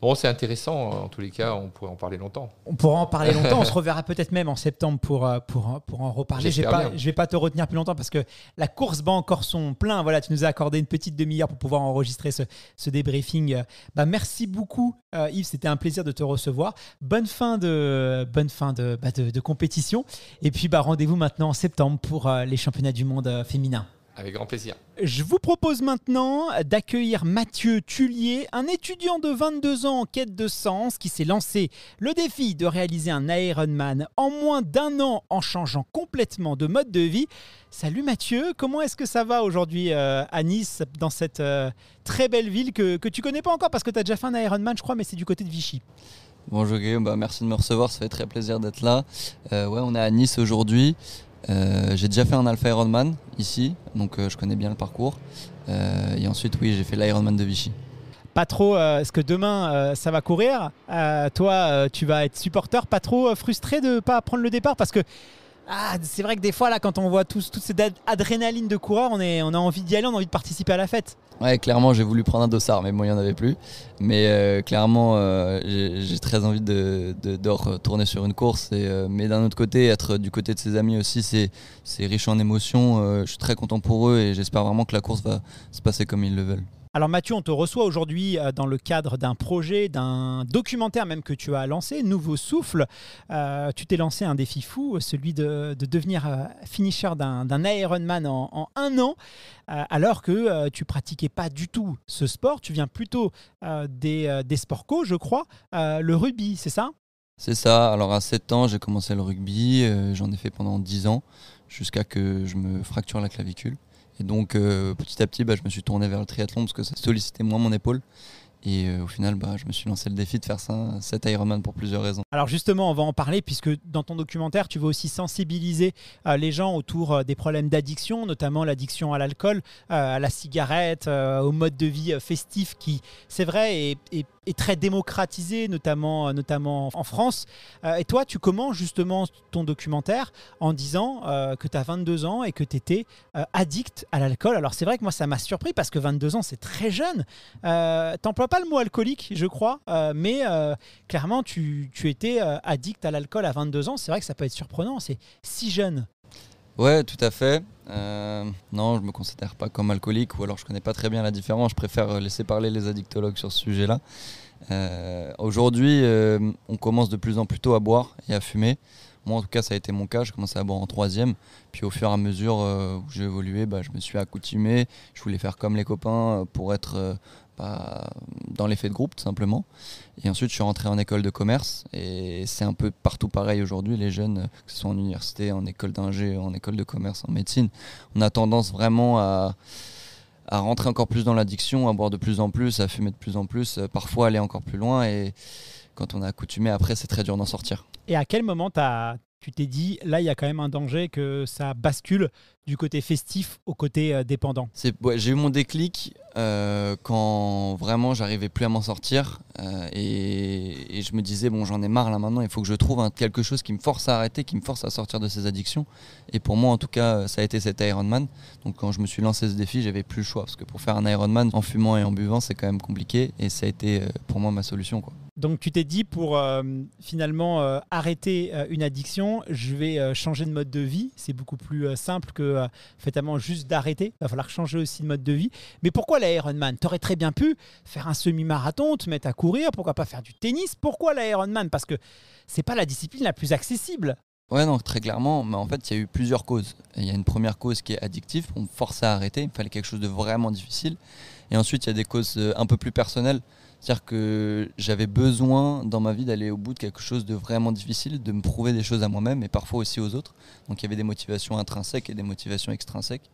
Bon, c'est intéressant, en tous les cas, on pourrait en parler longtemps. On pourra en parler longtemps, on se reverra peut-être même en septembre pour, euh, pour, euh, pour en reparler. Je ne vais pas te retenir plus longtemps parce que la course bat encore son plein. Voilà, tu nous as accordé une petite demi-heure pour pouvoir enregistrer ce, débriefing. Bah, merci beaucoup, euh, Yves, c'était un plaisir de te recevoir. Bonne fin de, bonne fin de, bah, de, compétition. Et puis, bah, rendez-vous maintenant en septembre pour les championnats du monde féminin. Avec grand plaisir. Je vous propose maintenant d'accueillir Mathieu Tullier, un étudiant de 22 ans en quête de sens qui s'est lancé le défi de réaliser un Ironman en moins d'un an en changeant complètement de mode de vie. Salut Mathieu, comment est-ce que ça va aujourd'hui euh, à Nice, dans cette euh, très belle ville que, que tu connais pas encore parce que tu as déjà fait un Ironman, je crois, mais c'est du côté de Vichy. Bonjour Guillaume, bah, merci de me recevoir, ça fait très plaisir d'être là. Euh, ouais, on est à Nice aujourd'hui. Euh, j'ai déjà fait un Alpha Ironman ici, donc euh, je connais bien le parcours. Euh, et ensuite, oui, j'ai fait l'Ironman de Vichy. Pas trop, est-ce que demain, ça va courir. toi, tu vas être supporter, pas trop frustré de ne pas prendre le départ, parce que ah, c'est vrai que des fois, là, quand on voit tous, toute cette adrénaline de coureur, on, est, on a envie d'y aller, on a envie de participer à la fête. Ouais, clairement, j'ai voulu prendre un dossard, mais bon, il n'y en avait plus. Mais euh, clairement, euh, j'ai très envie de, retourner sur une course. Et, euh, mais d'un autre côté, être du côté de ses amis aussi, c'est riche en émotions. je suis très content pour eux et j'espère vraiment que la course va se passer comme ils le veulent. Alors Mathieu, on te reçoit aujourd'hui euh, dans le cadre d'un projet, d'un documentaire même que tu as lancé, Nouveau Souffle. Euh, tu t'es lancé un défi fou, celui de, devenir euh, finisher d'un Ironman en, un an, alors que tu pratiquais pas du tout ce sport. Tu viens plutôt des, sports co, je crois. le rugby, c'est ça C'est ça. Alors à 7 ans, j'ai commencé le rugby. J'en ai fait pendant 10 ans, jusqu'à que je me fracture la clavicule. Et donc, euh, petit à petit, bah, je me suis tourné vers le triathlon parce que ça sollicitait moins mon épaule. Et euh, au final, bah, je me suis lancé le défi de faire ça, cet Ironman, pour plusieurs raisons. Alors justement, on va en parler, puisque dans ton documentaire, tu veux aussi sensibiliser euh, les gens autour des problèmes d'addiction, notamment l'addiction à l'alcool, à la cigarette, au mode de vie festif qui, c'est vrai, est, est est très démocratisé, notamment, euh, notamment en France. Euh, et toi, tu commences justement ton documentaire en disant euh, que tu as 22 ans et que tu étais addict à l'alcool. Alors c'est vrai que moi, ça m'a surpris parce que 22 ans, c'est très jeune. T'emploies pas le mot alcoolique, je crois, mais clairement, tu, tu étais addict à l'alcool à 22 ans. C'est vrai que ça peut être surprenant, c'est si jeune. Ouais, tout à fait. Euh, non, je me considère pas comme alcoolique ou alors je connais pas très bien la différence. Je préfère euh, laisser parler les addictologues sur ce sujet-là. Euh, aujourd'hui, on commence de plus en plus tôt à boire et à fumer. Moi, en tout cas, ça a été mon cas. Je commençais à boire en troisième. Puis au fur et à mesure où j'ai évolué, bah, je me suis accoutumé. Je voulais faire comme les copains pour être dans l'effet de groupe tout simplement. Et ensuite je suis rentré en école de commerce et c'est un peu partout pareil aujourd'hui, les jeunes, qui sont en université, en école d'ingé, en école de commerce, en médecine, on a tendance vraiment à, à rentrer encore plus dans l'addiction, à boire de plus en plus, à fumer de plus en plus, euh, parfois aller encore plus loin et quand on a accoutumé après c'est très dur d'en sortir. Et à quel moment as, tu t'es dit, là, il y a quand même un danger que ça bascule du côté festif au côté euh, dépendant. j'ai eu mon déclic euh, quand vraiment j'arrivais plus à m'en sortir euh, et, je me disais bon j'en ai marre là maintenant il faut que je trouve quelque chose qui me force à arrêter qui me force à sortir de ces addictions et pour moi en tout cas ça a été cet Ironman donc quand je me suis lancé ce défi j'avais plus le choix parce que pour faire un Ironman en fumant et en buvant c'est quand même compliqué et ça a été euh, pour moi ma solution quoi. Donc tu t'es dit pour finalement arrêter une addiction, je vais changer de mode de vie. C'est beaucoup plus simple que fatalement juste d'arrêter. Il va falloir changer aussi de mode de vie. Mais pourquoi la Ironman T'aurais très bien pu faire un semi-marathon, te mettre à courir, pourquoi pas faire du tennis Pourquoi l'Ironman Parce que c'est pas la discipline la plus accessible. Ouais, donc très clairement, mais en fait, il y a eu plusieurs causes. Il y a une première cause qui est addictive, on me force à arrêter, il fallait quelque chose de vraiment difficile. Et ensuite, il y a des causes euh, un peu plus personnelles. C'est-à-dire que j'avais besoin dans ma vie d'aller au bout de quelque chose de vraiment difficile, de me prouver des choses à moi-même et parfois aussi aux autres. Donc il y avait des motivations intrinsèques et des motivations extrinsèques.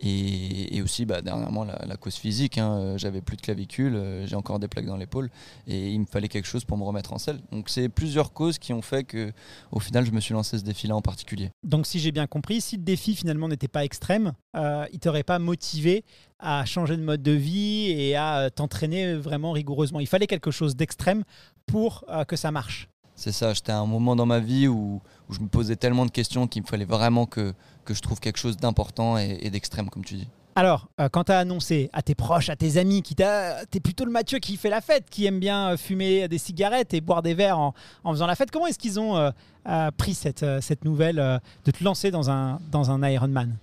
Et, aussi, bah, dernièrement, la, cause physique. Hein. Euh, j'avais plus de clavicule, euh, j'ai encore des plaques dans l'épaule, et il me fallait quelque chose pour me remettre en selle. Donc, c'est plusieurs causes qui ont fait que, au final, je me suis lancé ce défi-là en particulier. Donc, si j'ai bien compris, si le défi finalement n'était pas extrême, euh, il t'aurait pas motivé à changer de mode de vie et à euh, t'entraîner vraiment rigoureusement. Il fallait quelque chose d'extrême pour que ça marche. C'est ça, j'étais à un moment dans ma vie où, je me posais tellement de questions qu'il me fallait vraiment que que je trouve quelque chose d'important et, d'extrême, comme tu dis. Alors, euh, quand tu as annoncé à tes proches, à tes amis, qui es plutôt le Mathieu qui fait la fête, qui aime bien euh, fumer des cigarettes et boire des verres en, faisant la fête, comment est-ce qu'ils ont euh, pris cette, cette nouvelle de te lancer dans un, dans un Ironman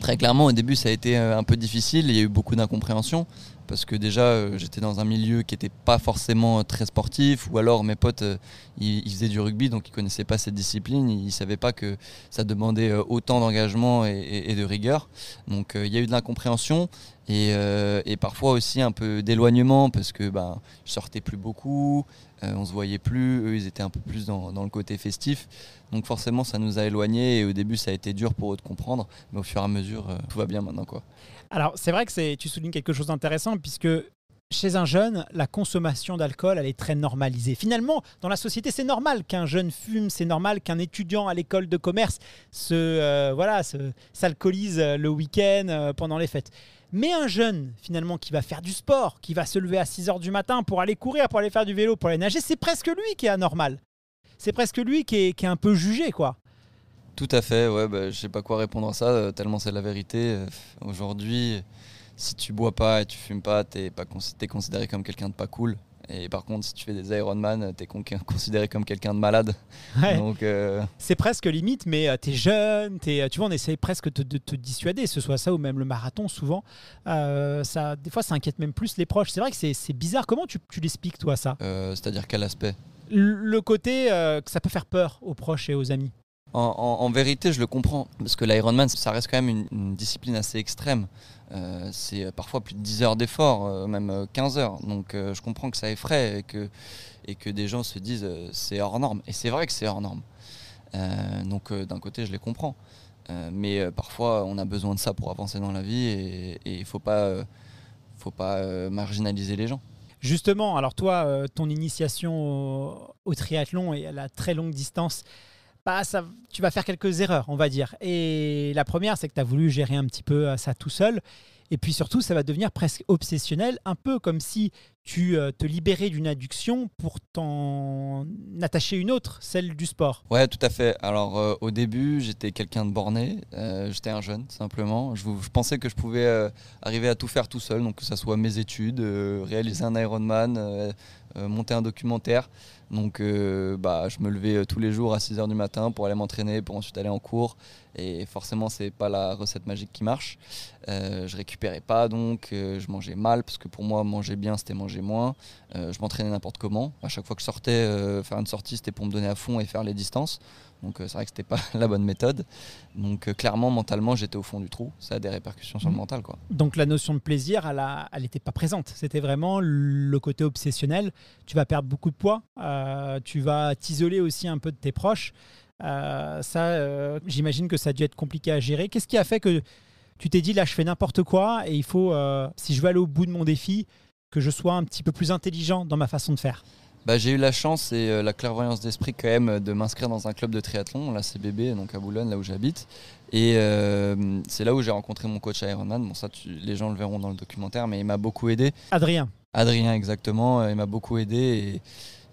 Très clairement, au début, ça a été un peu difficile. Il y a eu beaucoup d'incompréhension parce que déjà euh, j'étais dans un milieu qui n'était pas forcément euh, très sportif, ou alors mes potes, euh, ils, faisaient du rugby, donc ils connaissaient pas cette discipline, ils ne savaient pas que ça demandait autant d'engagement et, de rigueur. Donc il y a eu de l'incompréhension. Et, parfois aussi un peu d'éloignement parce que bah, je sortais plus beaucoup, on on se voyait plus, eux ils étaient un peu plus dans, le côté festif. Donc forcément ça nous a éloignés et au début ça a été dur pour eux de comprendre, mais au fur et à mesure tout va bien maintenant quoi. Alors, c'est vrai que tu soulignes quelque chose d'intéressant, puisque chez un jeune, la consommation d'alcool, elle est très normalisée. Finalement, dans la société, c'est normal qu'un jeune fume, c'est normal qu'un étudiant à l'école de commerce se euh, s'alcoolise euh, le week-end euh, pendant les fêtes. Mais un jeune, finalement, qui va faire du sport, qui va se lever à 6 heures du matin pour aller courir, pour aller faire du vélo, pour aller nager, c'est presque lui qui est anormal. C'est presque lui qui est un peu jugé, quoi. Tout à fait, ouais, ne bah, je sais pas quoi répondre à ça, euh, tellement c'est la vérité. Euh, aujourd'hui, si tu bois pas et tu fumes pas, t'es pas es considéré comme quelqu'un de pas cool. Et par contre, si tu fais des Ironman, euh, t'es considéré comme quelqu'un de malade. Donc, c'est presque limite, mais t'es jeune, es, tu vois, on essaie presque de, te dissuader, ce soit ça ou même le marathon, souvent. ça, des fois, ça inquiète même plus les proches. C'est vrai que c'est bizarre. Comment tu, tu l'expliques, toi, ça C'est-à-dire quel aspect le côté que ça peut faire peur aux proches et aux amis. En, vérité, je le comprends, parce que l'Ironman, ça reste quand même une, discipline assez extrême. Euh, c'est parfois plus de 10 heures d'effort, euh, même 15 euh, heures. Donc je comprends que ça effraie et que, et que des gens se disent c'est hors norme. Et c'est vrai que c'est hors norme. donc d'un côté, je les comprends. mais parfois, on a besoin de ça pour avancer dans la vie et il ne faut pas, marginaliser les gens. Justement, alors toi, ton initiation au triathlon et à la très longue distance, tu vas faire quelques erreurs, on va dire. Et la première, c'est que tu as voulu gérer un petit peu euh, ça tout seul. Et puis surtout, ça va devenir presque obsessionnel, un peu comme si tu euh, te libérais d'une adduction pour t'en attacher une autre, celle du sport. Ouais, tout à fait. Alors euh, au début, j'étais quelqu'un de borné, j'étais un jeune simplement. Je, pensais que je pouvais arriver à tout faire tout seul, donc que ça soit mes études, réaliser un Ironman, euh, monter un documentaire. Donc euh, bah, je me levais euh, tous les jours à 6h du matin pour aller m'entraîner, pour ensuite aller en cours. Et forcément, c'est pas la recette magique qui marche. je récupérais pas, donc je mangeais mal, parce que pour moi, manger bien, c'était manger moins. je m'entraînais n'importe comment. À chaque fois que je sortais, faire une sortie, c'était pour me donner à fond et faire les distances. Donc euh, c'est vrai que c'était pas la bonne méthode. Donc euh, clairement, mentalement, j'étais au fond du trou. Ça a des répercussions sur le mm. mental. Quoi. Donc la notion de plaisir, elle n'était pas présente. C'était vraiment le côté obsessionnel. Tu vas perdre beaucoup de poids. Euh, tu vas t'isoler aussi un peu de tes proches. ça, j'imagine que ça a dû être compliqué à gérer. Qu'est-ce qui a fait que tu t'es dit là, je fais n'importe quoi et il faut, si je veux aller au bout de mon défi, que je sois un petit peu plus intelligent dans ma façon de faire bah, j'ai eu la chance et euh, la clairvoyance d'esprit quand même euh, de m'inscrire dans un club de triathlon, la CBB, donc à Boulogne, là où j'habite. Et euh, c'est là où j'ai rencontré mon coach Ironman. Bon, ça, les gens le verront dans le documentaire, mais il m'a beaucoup aidé. Adrien. Adrien, exactement. Il m'a beaucoup aidé. Et,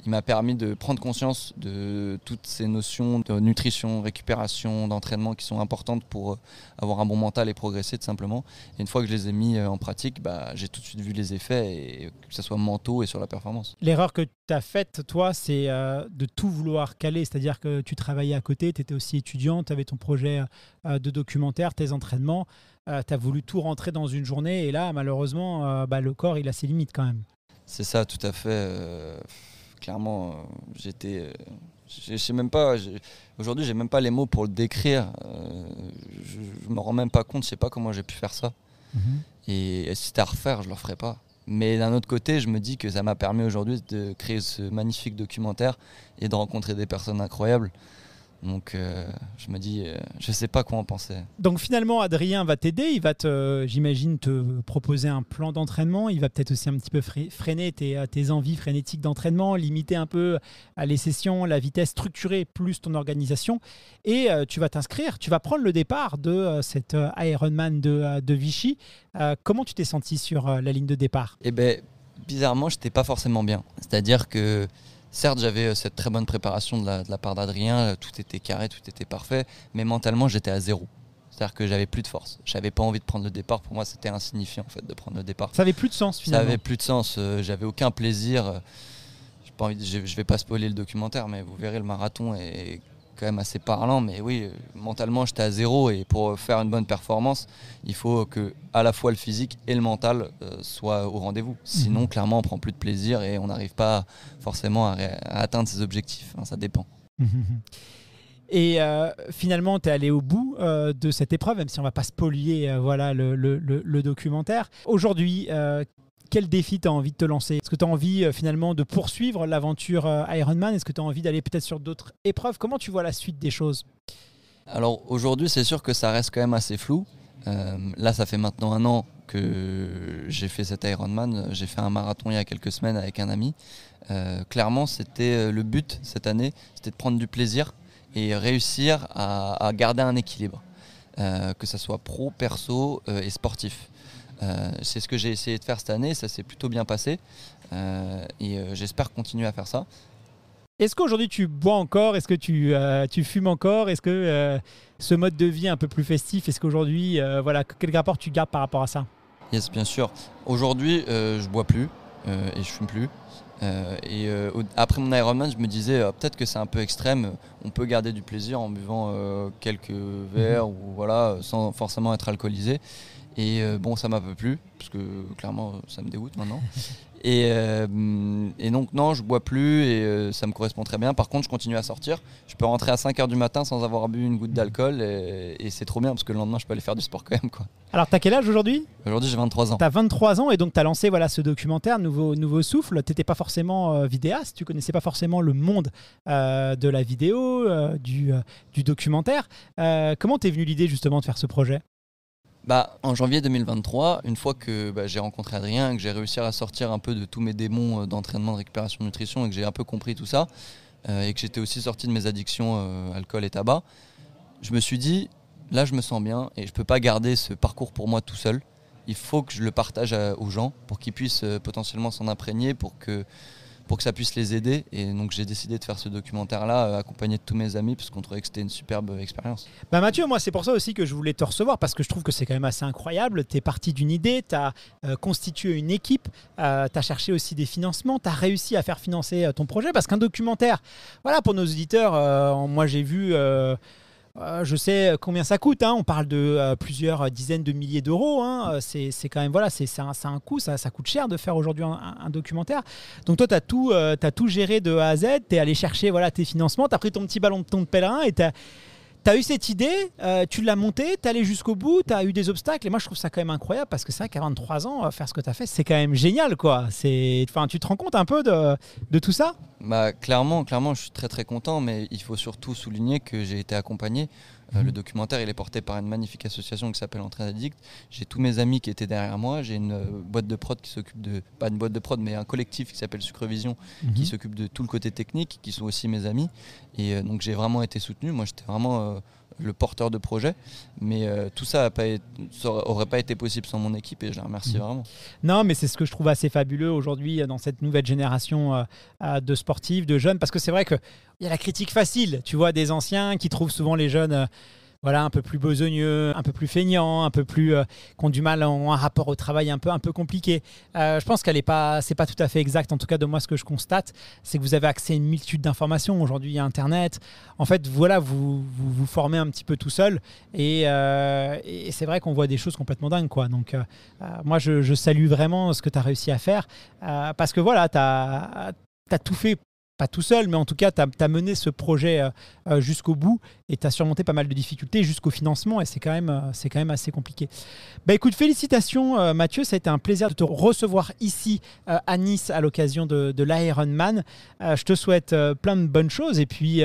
il m'a permis de prendre conscience de toutes ces notions de nutrition, récupération, d'entraînement qui sont importantes pour euh, avoir un bon mental et progresser tout simplement. une fois que je les ai mis euh, en pratique, bah, j'ai tout de suite vu les effets, que ce soit mentaux et sur la performance. L'erreur que tu as faite, toi, c'est euh, de tout vouloir caler, c'est-à-dire que tu travaillais à côté, tu étais aussi étudiant, tu avais ton projet de documentaire, tes entraînements. tu as voulu tout rentrer dans une journée et là, malheureusement, bah, le corps, il a ses limites quand même. C'est ça, tout à fait clairement, euh, j'étais. Euh, je sais même pas. Aujourd'hui, j'ai même pas les mots pour le décrire. Euh, je, ne me rends même pas compte. Je sais pas comment j'ai pu faire ça. Mhm. et, si c'était à refaire, je le referais pas. Mais d'un autre côté, je me dis que ça m'a permis aujourd'hui de créer ce magnifique documentaire et de rencontrer des personnes incroyables. Donc euh, je me dis, je euh, je sais pas quoi en penser. Donc finalement, Adrien va t'aider, il va te, j'imagine, te proposer un plan d'entraînement, il va peut-être aussi un petit peu freiner tes, euh, tes envies frénétiques d'entraînement, limiter un peu à les sessions, la vitesse, structurée, plus ton organisation. Et tu vas t'inscrire, tu vas prendre le départ de cet Ironman de, de Vichy. comment tu t'es senti sur la ligne de départ Eh ben, bizarrement, je n'étais pas forcément bien. C'est-à-dire que Certes, j'avais euh, cette très bonne préparation de la, part d'Adrien, euh, tout était carré, tout était parfait, mais mentalement, j'étais à zéro. C'est-à-dire que j'avais plus de force. J'avais pas envie de prendre le départ. Pour moi, c'était insignifiant en fait de prendre le départ. Ça avait plus de sens finalement. Ça avait plus de sens. Euh, j'avais aucun plaisir. Pas envie je, vais pas spoiler le documentaire, mais vous verrez le marathon et quand même assez parlant, mais oui, euh, mentalement j'étais à zéro et pour faire une bonne performance, il faut que à la fois le physique et le mental euh, soient au rendez-vous. Sinon, mhm. clairement, on prend plus de plaisir et on n'arrive pas forcément à, atteindre ses objectifs. ça dépend. Et euh, finalement, tu es allé au bout de cette épreuve, même si on va pas spolier euh, voilà, le, le documentaire. Aujourd'hui, quel défi tu as envie de te lancer Est-ce que tu as envie euh, finalement de poursuivre l'aventure euh, Ironman Est-ce que tu as envie d'aller peut-être sur d'autres épreuves Comment tu vois la suite des choses Alors aujourd'hui, c'est sûr que ça reste quand même assez flou. Euh, là, ça fait maintenant un an que j'ai fait cet Ironman. J'ai fait un marathon il y a quelques semaines avec un ami. clairement, c'était le but cette année, c'était de prendre du plaisir et réussir à, garder un équilibre, que ce soit pro, perso et sportif. Euh, c'est ce que j'ai essayé de faire cette année, ça s'est plutôt bien passé. Euh, et euh, j'espère continuer à faire ça. Est-ce qu'aujourd'hui tu bois encore Est-ce que tu, fumes encore Est-ce que ce mode de vie un peu plus festif, est-ce qu'aujourd'hui, voilà, quel rapport tu gardes par rapport à ça Yes, bien sûr. Aujourd'hui, je bois plus et je fume plus. et après mon Ironman, je me disais peut-être que c'est un peu extrême. On peut garder du plaisir en buvant quelques verres mhm. ou voilà, sans forcément être alcoolisé. Et euh, bon, ça m'a peu plu, parce que clairement, euh, ça me dégoûte maintenant. Euh, et, donc, non, je bois plus et ça me correspond très bien. Par contre, je continue à sortir. Je peux rentrer à 5h du matin sans avoir bu une goutte mmh. d'alcool et, c'est trop bien parce que le lendemain, je peux aller faire du sport quand même. Quoi. Alors, t'as quel âge aujourd'hui Aujourd'hui, j'ai 23 ans. T'as 23 ans et donc t'as lancé voilà, ce documentaire Nouveau, Nouveau Souffle. T'étais pas forcément vidéaste, tu connaissais pas forcément le monde de la vidéo, du, du, documentaire. comment t'es venu l'idée justement de faire ce projet bah, En janvier 2023, une fois que bah, j'ai rencontré Adrien, que j'ai réussi à sortir un peu de tous mes démons euh, d'entraînement, de récupération, de nutrition, et que j'ai un peu compris tout ça, euh, et que j'étais aussi sorti de mes addictions euh, alcool et tabac, je me suis dit, là je me sens bien, et je ne peux pas garder ce parcours pour moi tout seul. Il faut que je le partage aux gens pour qu'ils puissent potentiellement s'en imprégner, pour que pour que ça puisse les aider. Et donc j'ai décidé de faire ce documentaire-là, euh, accompagné de tous mes amis, parce qu'on trouvait que c'était une superbe euh, expérience. Bah Mathieu, moi c'est pour ça aussi que je voulais te recevoir, parce que je trouve que c'est quand même assez incroyable. Tu es parti d'une idée, tu as euh, constitué une équipe, tu as cherché aussi des financements, tu as réussi à faire financer ton projet, parce qu'un documentaire, voilà, pour nos auditeurs, moi j'ai vu... Euh, je sais euh, combien ça coûte. Hein. On parle de euh, plusieurs dizaines de milliers d'euros. Hein. C'est quand même voilà, c'est un, un, coût. Ça, ça, coûte cher de faire aujourd'hui un, documentaire. Donc toi, tu as tout, euh, tout géré de A à Z. T'es allé chercher voilà tes financements. T'as pris ton petit ballon de ton de pèlerin et t'as tu as eu cette idée, euh, tu l'as montée, tu allé jusqu'au bout, tu as eu des obstacles. Et moi, je trouve ça quand même incroyable parce que c'est vrai qu'à 23 ans, euh, faire ce que tu as fait, c'est quand même génial. quoi. enfin, Tu te rends compte un peu de, de tout ça bah, Clairement, clairement, je suis très très content, mais il faut surtout souligner que j'ai été accompagné. Euh, le mhm. documentaire, il est porté par une magnifique association qui s'appelle Entrain Addict. J'ai tous mes amis qui étaient derrière moi. J'ai une euh, boîte de prod qui s'occupe de, pas une boîte de prod, mais un collectif qui s'appelle Sucrevision, qui mhm. s'occupe de tout le côté technique, qui sont aussi mes amis. Et euh, donc j'ai vraiment été soutenu. Moi, j'étais vraiment le porteur de projet. Mais euh, tout ça n'aurait pas été possible sans mon équipe et je la remercie mmh. vraiment. Non, mais c'est ce que je trouve assez fabuleux aujourd'hui euh, dans cette nouvelle génération euh, de sportifs, de jeunes, parce que c'est vrai qu'il y a la critique facile, tu vois, des anciens qui trouvent souvent les jeunes voilà, un peu plus besogneux, un peu plus feignant, un peu plus euh, qui du mal en un rapport au travail un peu un peu compliqué. Euh, je pense qu'elle est pas c'est pas tout à fait exact. En tout cas, de moi ce que je constate, c'est que vous avez accès à une multitude d'informations aujourd'hui, il y a Internet. En fait, voilà, vous, vous formez un petit peu tout seul euh, et, c'est vrai qu'on voit des choses complètement dingues quoi. Donc moi je, salue vraiment ce que tu as réussi à faire parce que voilà, tu as, as tout fait pas tout seul, mais en tout cas, tu as, mené ce projet euh, euh, jusqu'au bout et tu as surmonté pas mal de difficultés jusqu'au financement et c'est quand, même, euh, quand même assez compliqué. Bah, écoute, félicitations Mathieu, ça a été un plaisir de te recevoir ici à Nice à l'occasion de, de l'Ironman. Je te souhaite plein de bonnes choses et puis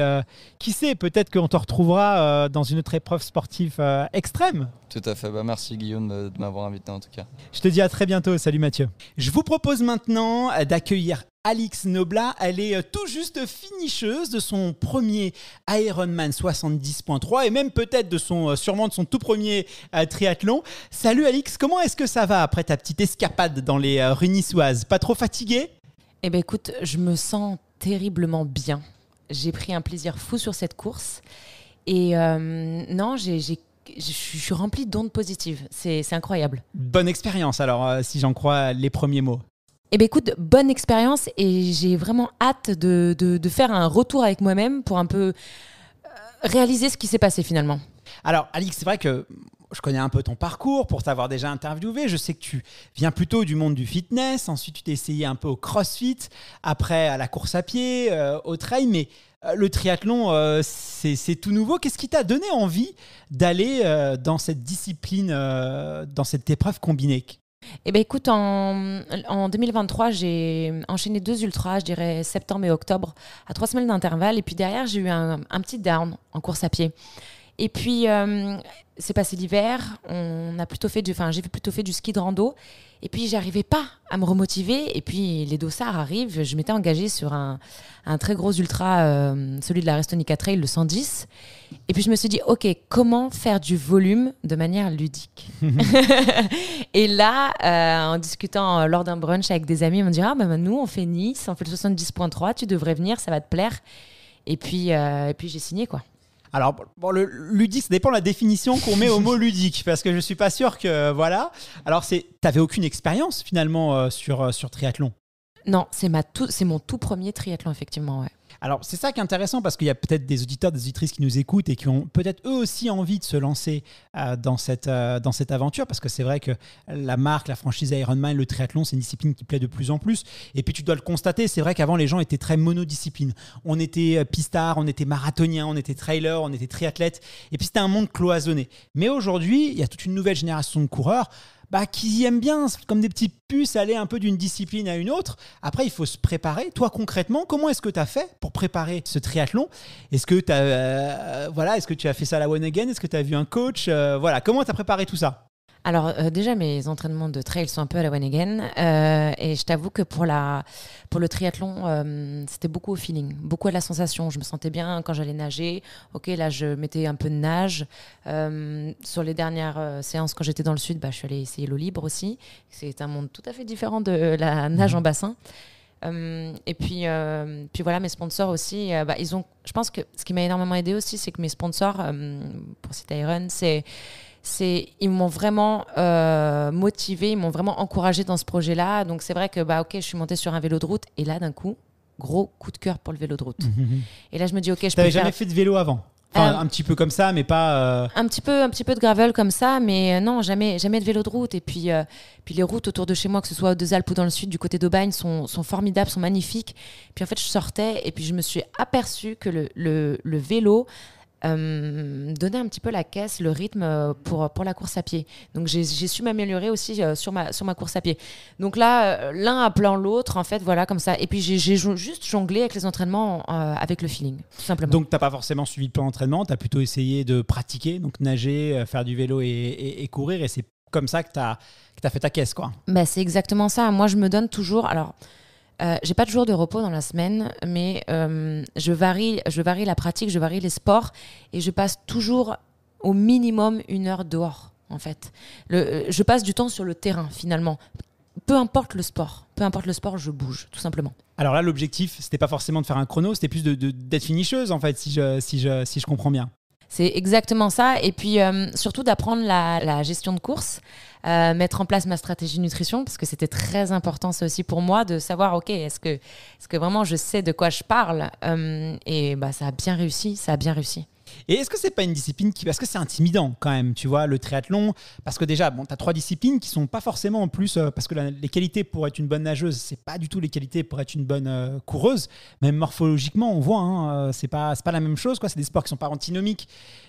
qui sait, peut-être qu'on te retrouvera dans une autre épreuve sportive extrême. Tout à fait, bah, merci Guillaume de m'avoir invité en tout cas. Je te dis à très bientôt, salut Mathieu. Je vous propose maintenant d'accueillir Alix Nobla, elle est euh, tout juste finicheuse de son premier Ironman 70.3 et même peut-être de son euh, sûrement de son tout premier euh, triathlon. Salut Alix, comment est-ce que ça va après ta petite escapade dans les Runissoises Pas trop fatiguée Eh bien écoute, je me sens terriblement bien. J'ai pris un plaisir fou sur cette course et non, j'ai je suis remplie d'ondes positives. C'est incroyable. Bonne expérience alors, si j'en crois les premiers mots. Eh bien écoute, bonne expérience et j'ai vraiment hâte de, de, faire un retour avec moi-même pour un peu euh, réaliser ce qui s'est passé finalement. Alors Alix, c'est vrai que je connais un peu ton parcours pour t'avoir déjà interviewé. Je sais que tu viens plutôt du monde du fitness, ensuite tu t'es essayé un peu au crossfit, après à la course à pied, euh, au trail, mais euh, le triathlon, c'est tout nouveau. Qu'est-ce qui t'a donné envie d'aller dans cette discipline, dans cette épreuve combinée eh bien, écoute, en, 2023, j'ai enchaîné deux ultras, je dirais septembre et octobre, à trois semaines d'intervalle. Et puis derrière, j'ai eu un, un, petit down en course à pied. Et puis, euh, c'est passé l'hiver. On a plutôt fait enfin, j'ai plutôt fait du ski de rando. Et puis, j'arrivais pas à me remotiver. Et puis, les dossards arrivent. Je m'étais engagée sur un, très gros ultra, euh, celui de la Restonica Trail, le 110. Et puis, je me suis dit, OK, comment faire du volume de manière ludique Et là, euh, en discutant lors d'un brunch avec des amis, on m'ont dit, ah, bah, bah, nous, on fait Nice, on fait le 70.3, tu devrais venir, ça va te plaire. Et puis, et puis j'ai signé, quoi. Alors, le ludique, ça dépend de la définition qu'on met au mot ludique, parce que je suis pas sûr que. Euh, voilà. Alors, tu n'avais aucune expérience finalement euh, euh, sur, triathlon Non, c'est mon tout premier triathlon, effectivement. Ouais. Alors, c'est ça qui est intéressant parce qu'il y a peut-être des auditeurs, des auditrices qui nous écoutent et qui ont peut-être eux aussi envie de se lancer euh, dans, cette, euh, dans cette aventure parce que c'est vrai que la marque, la franchise Ironman, le triathlon, c'est une discipline qui plaît de plus en plus. Et puis, tu dois le constater, c'est vrai qu'avant, les gens étaient très monodisciplines. On était euh, pistard, on était marathonien, on était trailer, on était triathlète. Et puis, c'était un monde cloisonné. Mais aujourd'hui, il y a toute une nouvelle génération de coureurs bah, qui aiment bien, comme des petits puces, aller un peu d'une discipline à une autre. Après, il faut se préparer. Toi, concrètement, comment est-ce que tu as fait pour préparer ce triathlon Est-ce que, as, euh, voilà, est -ce que tu as fait ça la One Again Est-ce que tu as vu un coach euh, Voilà, comment tu as préparé tout ça alors euh, déjà, mes entraînements de trail sont un peu à la one again. Euh, et je t'avoue que pour, la, pour le triathlon, euh, c'était beaucoup au feeling, beaucoup à la sensation. Je me sentais bien quand j'allais nager. Ok, là, je mettais un peu de nage. sur les dernières séances, quand j'étais dans le sud, bah, je suis allée essayer l'eau libre aussi. C'est un monde tout à fait différent de la mhm. nage en bassin. et puis, puis voilà, mes sponsors aussi, bah, ils ont, je pense que ce qui m'a énormément aidé aussi, c'est que mes sponsors, pour citer Iron, c'est c'est ils m'ont vraiment euh, motivé, ils m'ont vraiment encouragé dans ce projet-là. Donc c'est vrai que bah ok, je suis montée sur un vélo de route et là d'un coup, gros coup de cœur pour le vélo de route. Mhm, mhm. Et là je me dis ok, je jamais fait de vélo avant. Euh, un petit peu comme ça, mais pas. Euh, un petit peu, un petit peu de gravel comme ça, mais euh, non, jamais, jamais de vélo de route. Et puis, puis les routes autour de chez moi, que ce soit aux deux Alpes ou dans le sud, du côté d'Aubagne, sont, formidables, sont magnifiques. Puis en fait, je sortais et puis je me suis aperçue que le, le vélo euh, donner un petit peu la caisse, le rythme euh, pour, pour la course à pied. Donc j'ai su m'améliorer aussi euh, sur ma, sur ma course à pied. Donc là, l'un appelant l'autre, en fait, voilà, comme ça. Et puis j'ai juste jonglé avec les entraînements, avec le feeling, tout simplement. Donc t'as pas forcément suivi le plan d'entraînement, t'as plutôt essayé de pratiquer, donc nager, faire du vélo et, courir. Et c'est comme ça que t'as as fait ta caisse, quoi. Bah, c'est exactement ça. Moi, je me donne toujours. Alors. Euh, j'ai pas de jour de repos dans la semaine, mais euh, je, varie, je varie la pratique, je varie les sports et je passe toujours au minimum une heure dehors, en fait. Le, euh, je passe du temps sur le terrain, finalement. Peu importe le sport, peu importe le sport, je bouge, tout simplement. Alors là, l'objectif, c'était pas forcément de faire un chrono, c'était plus d'être de, finisseuse, en fait, si je, si je, si je comprends bien. C'est exactement ça. Et puis euh, surtout d'apprendre la, gestion de course, euh, mettre en place ma stratégie nutrition, parce que c'était très important, ça aussi pour moi, de savoir, OK, est-ce que, est que vraiment je sais de quoi je parle euh, Et bah, ça a bien réussi, ça a bien réussi. Et est-ce que c'est pas une discipline qui. Parce que c'est intimidant quand même, tu vois, le triathlon. Parce que déjà, bon, tu as trois disciplines qui sont pas forcément en plus. Euh, parce que les qualités pour être une bonne nageuse, c'est pas du tout les qualités pour être une bonne euh, coureuse. Même morphologiquement, on voit, hein, euh, c'est pas, pas la même chose, quoi. C'est des sports qui sont pas antinomiques,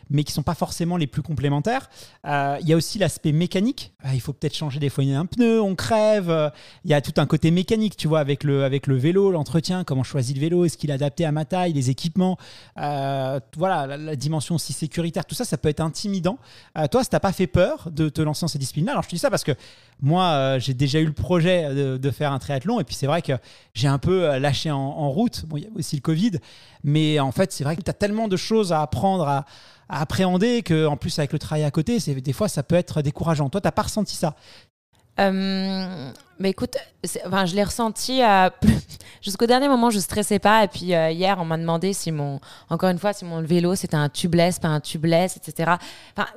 mais qui sont pas forcément les plus complémentaires. Il y a aussi l'aspect mécanique. Ah, il faut peut-être changer des fois un pneu, on crève. Il y a tout un côté mécanique, tu vois, avec le, avec le vélo, l'entretien, comment je choisis le vélo, est-ce qu'il est adapté à ma taille, les équipements. voilà, la, la dimension aussi sécuritaire, tout ça, ça peut être intimidant. Euh, toi, ça t'a pas fait peur de te lancer dans ces disciplines-là Alors je te dis ça parce que moi, euh, j'ai déjà eu le projet euh, de, faire un triathlon et puis c'est vrai que j'ai un peu lâché en, route. Bon, il y a aussi le Covid, mais en fait, c'est vrai que tu as tellement de choses à apprendre, à, appréhender que en plus avec le travail à côté, c'est des fois ça peut être décourageant. Toi, t'as pas ressenti ça mais écoute, enfin, je l'ai ressenti euh, jusqu'au dernier moment, je stressais pas. Et puis euh, hier, on m'a demandé si mon, encore une fois, si mon vélo c'était un tubeless, pas un tubeless, etc. Enfin,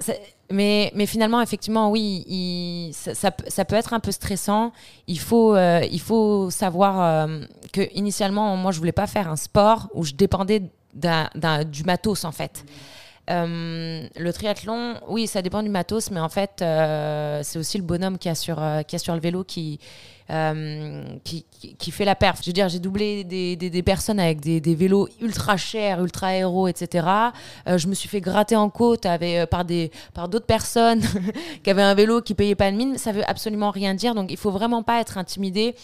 mais, mais finalement, effectivement, oui, ça, ça, peut être un peu stressant. Il faut, euh, il faut savoir que initialement, moi, je voulais pas faire un sport où je dépendais du matos en fait. Euh, le triathlon, oui, ça dépend du matos, mais en fait, euh, c'est aussi le bonhomme qui a euh, qui a sur le vélo qui, euh, qui, qui, fait la perf. Je veux dire, j'ai doublé des, des, personnes avec des, vélos ultra chers, ultra héros etc. Euh, je me suis fait gratter en côte avec, euh, par d'autres par personnes qui avaient un vélo qui payait pas de mine. Ça veut absolument rien dire. Donc, il faut vraiment pas être intimidé.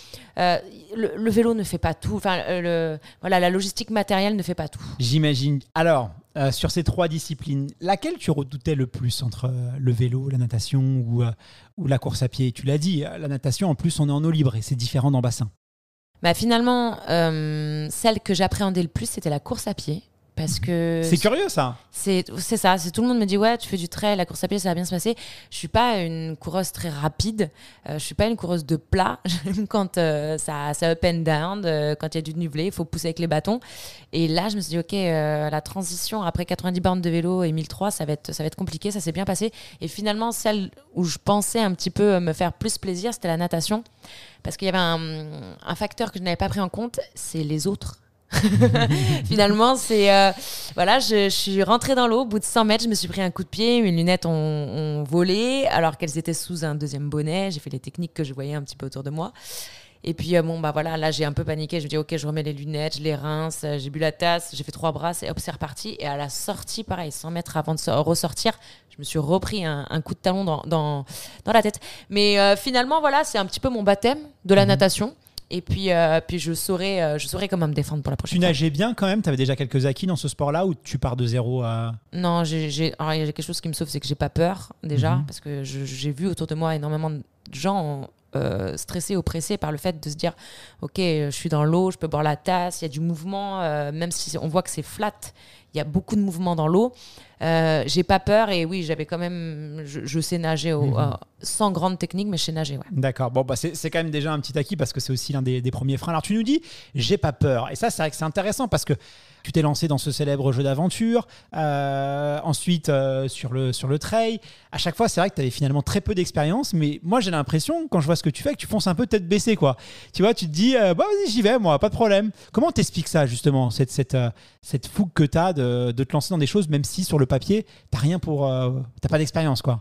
Le, vélo ne fait pas tout. Enfin, le, voilà, la logistique matérielle ne fait pas tout. J'imagine. Alors, sur ces trois disciplines, laquelle tu redoutais le plus entre le vélo, la natation ou, ou la course à pied. Tu l'as dit, la natation, en plus, on est en eau libre et c'est différent dans bassin. Bah, finalement, euh, celle que j'appréhendais le plus, c'était la course à pied. Parce que. C'est curieux ça! C'est ça, c'est tout le monde me dit ouais, tu fais du trail, la course à pied, ça va bien se passer. Je suis pas une coureuse très rapide, euh, je suis pas une coureuse de plat. quand euh, ça, up and down, euh, quand il y a du nuvelé, il faut pousser avec les bâtons. Et là, je me suis dit ok, la transition après 90 bornes de vélo et 1003, ça va être, ça va être compliqué, ça s'est bien passé. Et finalement, celle où je pensais un petit peu me faire plus plaisir, c'était la natation. Parce qu'il y avait un facteur que je n'avais pas pris en compte, c'est les autres Finalement, c'est euh, voilà, je, suis rentrée dans l'eau. Au bout de 100 mètres, je me suis pris un coup de pied. Mes lunettes ont, volé alors qu'elles étaient sous un deuxième bonnet. J'ai fait les techniques que je voyais un petit peu autour de moi. Et puis euh, bon bah voilà, là j'ai un peu paniqué. Je me dis ok, je remets les lunettes, je les rince, euh, j'ai bu la tasse, j'ai fait trois brasses et hop c'est reparti. Et à la sortie, pareil, 100 mètres avant de ressortir, je me suis repris un, coup de talon dans, dans, la tête. Mais finalement voilà, c'est un petit peu mon baptême de la mhm. natation. Et puis, euh, puis je, saurais, euh, je saurais comment me défendre pour la prochaine tu nages nageais bien quand même Tu avais déjà quelques acquis dans ce sport-là ou tu pars de zéro à. Non, j'ai- il y a quelque chose qui me sauve, c'est que j'ai pas peur déjà, mhm. parce que j'ai vu autour de moi énormément de gens euh, stressés, oppressés par le fait de se dire Ok, je suis dans l'eau, je peux boire la tasse, il y a du mouvement, même si on voit que c'est flat, il y a beaucoup de mouvement dans l'eau. Euh, j'ai pas peur et oui, j'avais quand même. Je, sais nager au, mhm. euh, sans grande technique, mais je sais nager. Ouais. D'accord. Bon, bah, c'est quand même déjà un petit acquis parce que c'est aussi l'un des, premiers freins. Alors, tu nous dis, j'ai pas peur. Et ça, c'est vrai que c'est intéressant parce que tu t'es lancé dans ce célèbre jeu d'aventure. Euh, ensuite, sur, le, sur le trail. À chaque fois, c'est vrai que tu avais finalement très peu d'expérience, mais moi, j'ai l'impression, quand je vois ce que tu fais, que tu fonces un peu tête baissée. Quoi. Tu vois, tu te dis, bah, vas-y, j'y vais, moi, pas de problème. Comment t'expliques ça, justement, cette, cette, cette fougue que tu as de, de te lancer dans des choses, même si sur le papier, t'as rien pour, euh, t'as pas d'expérience quoi.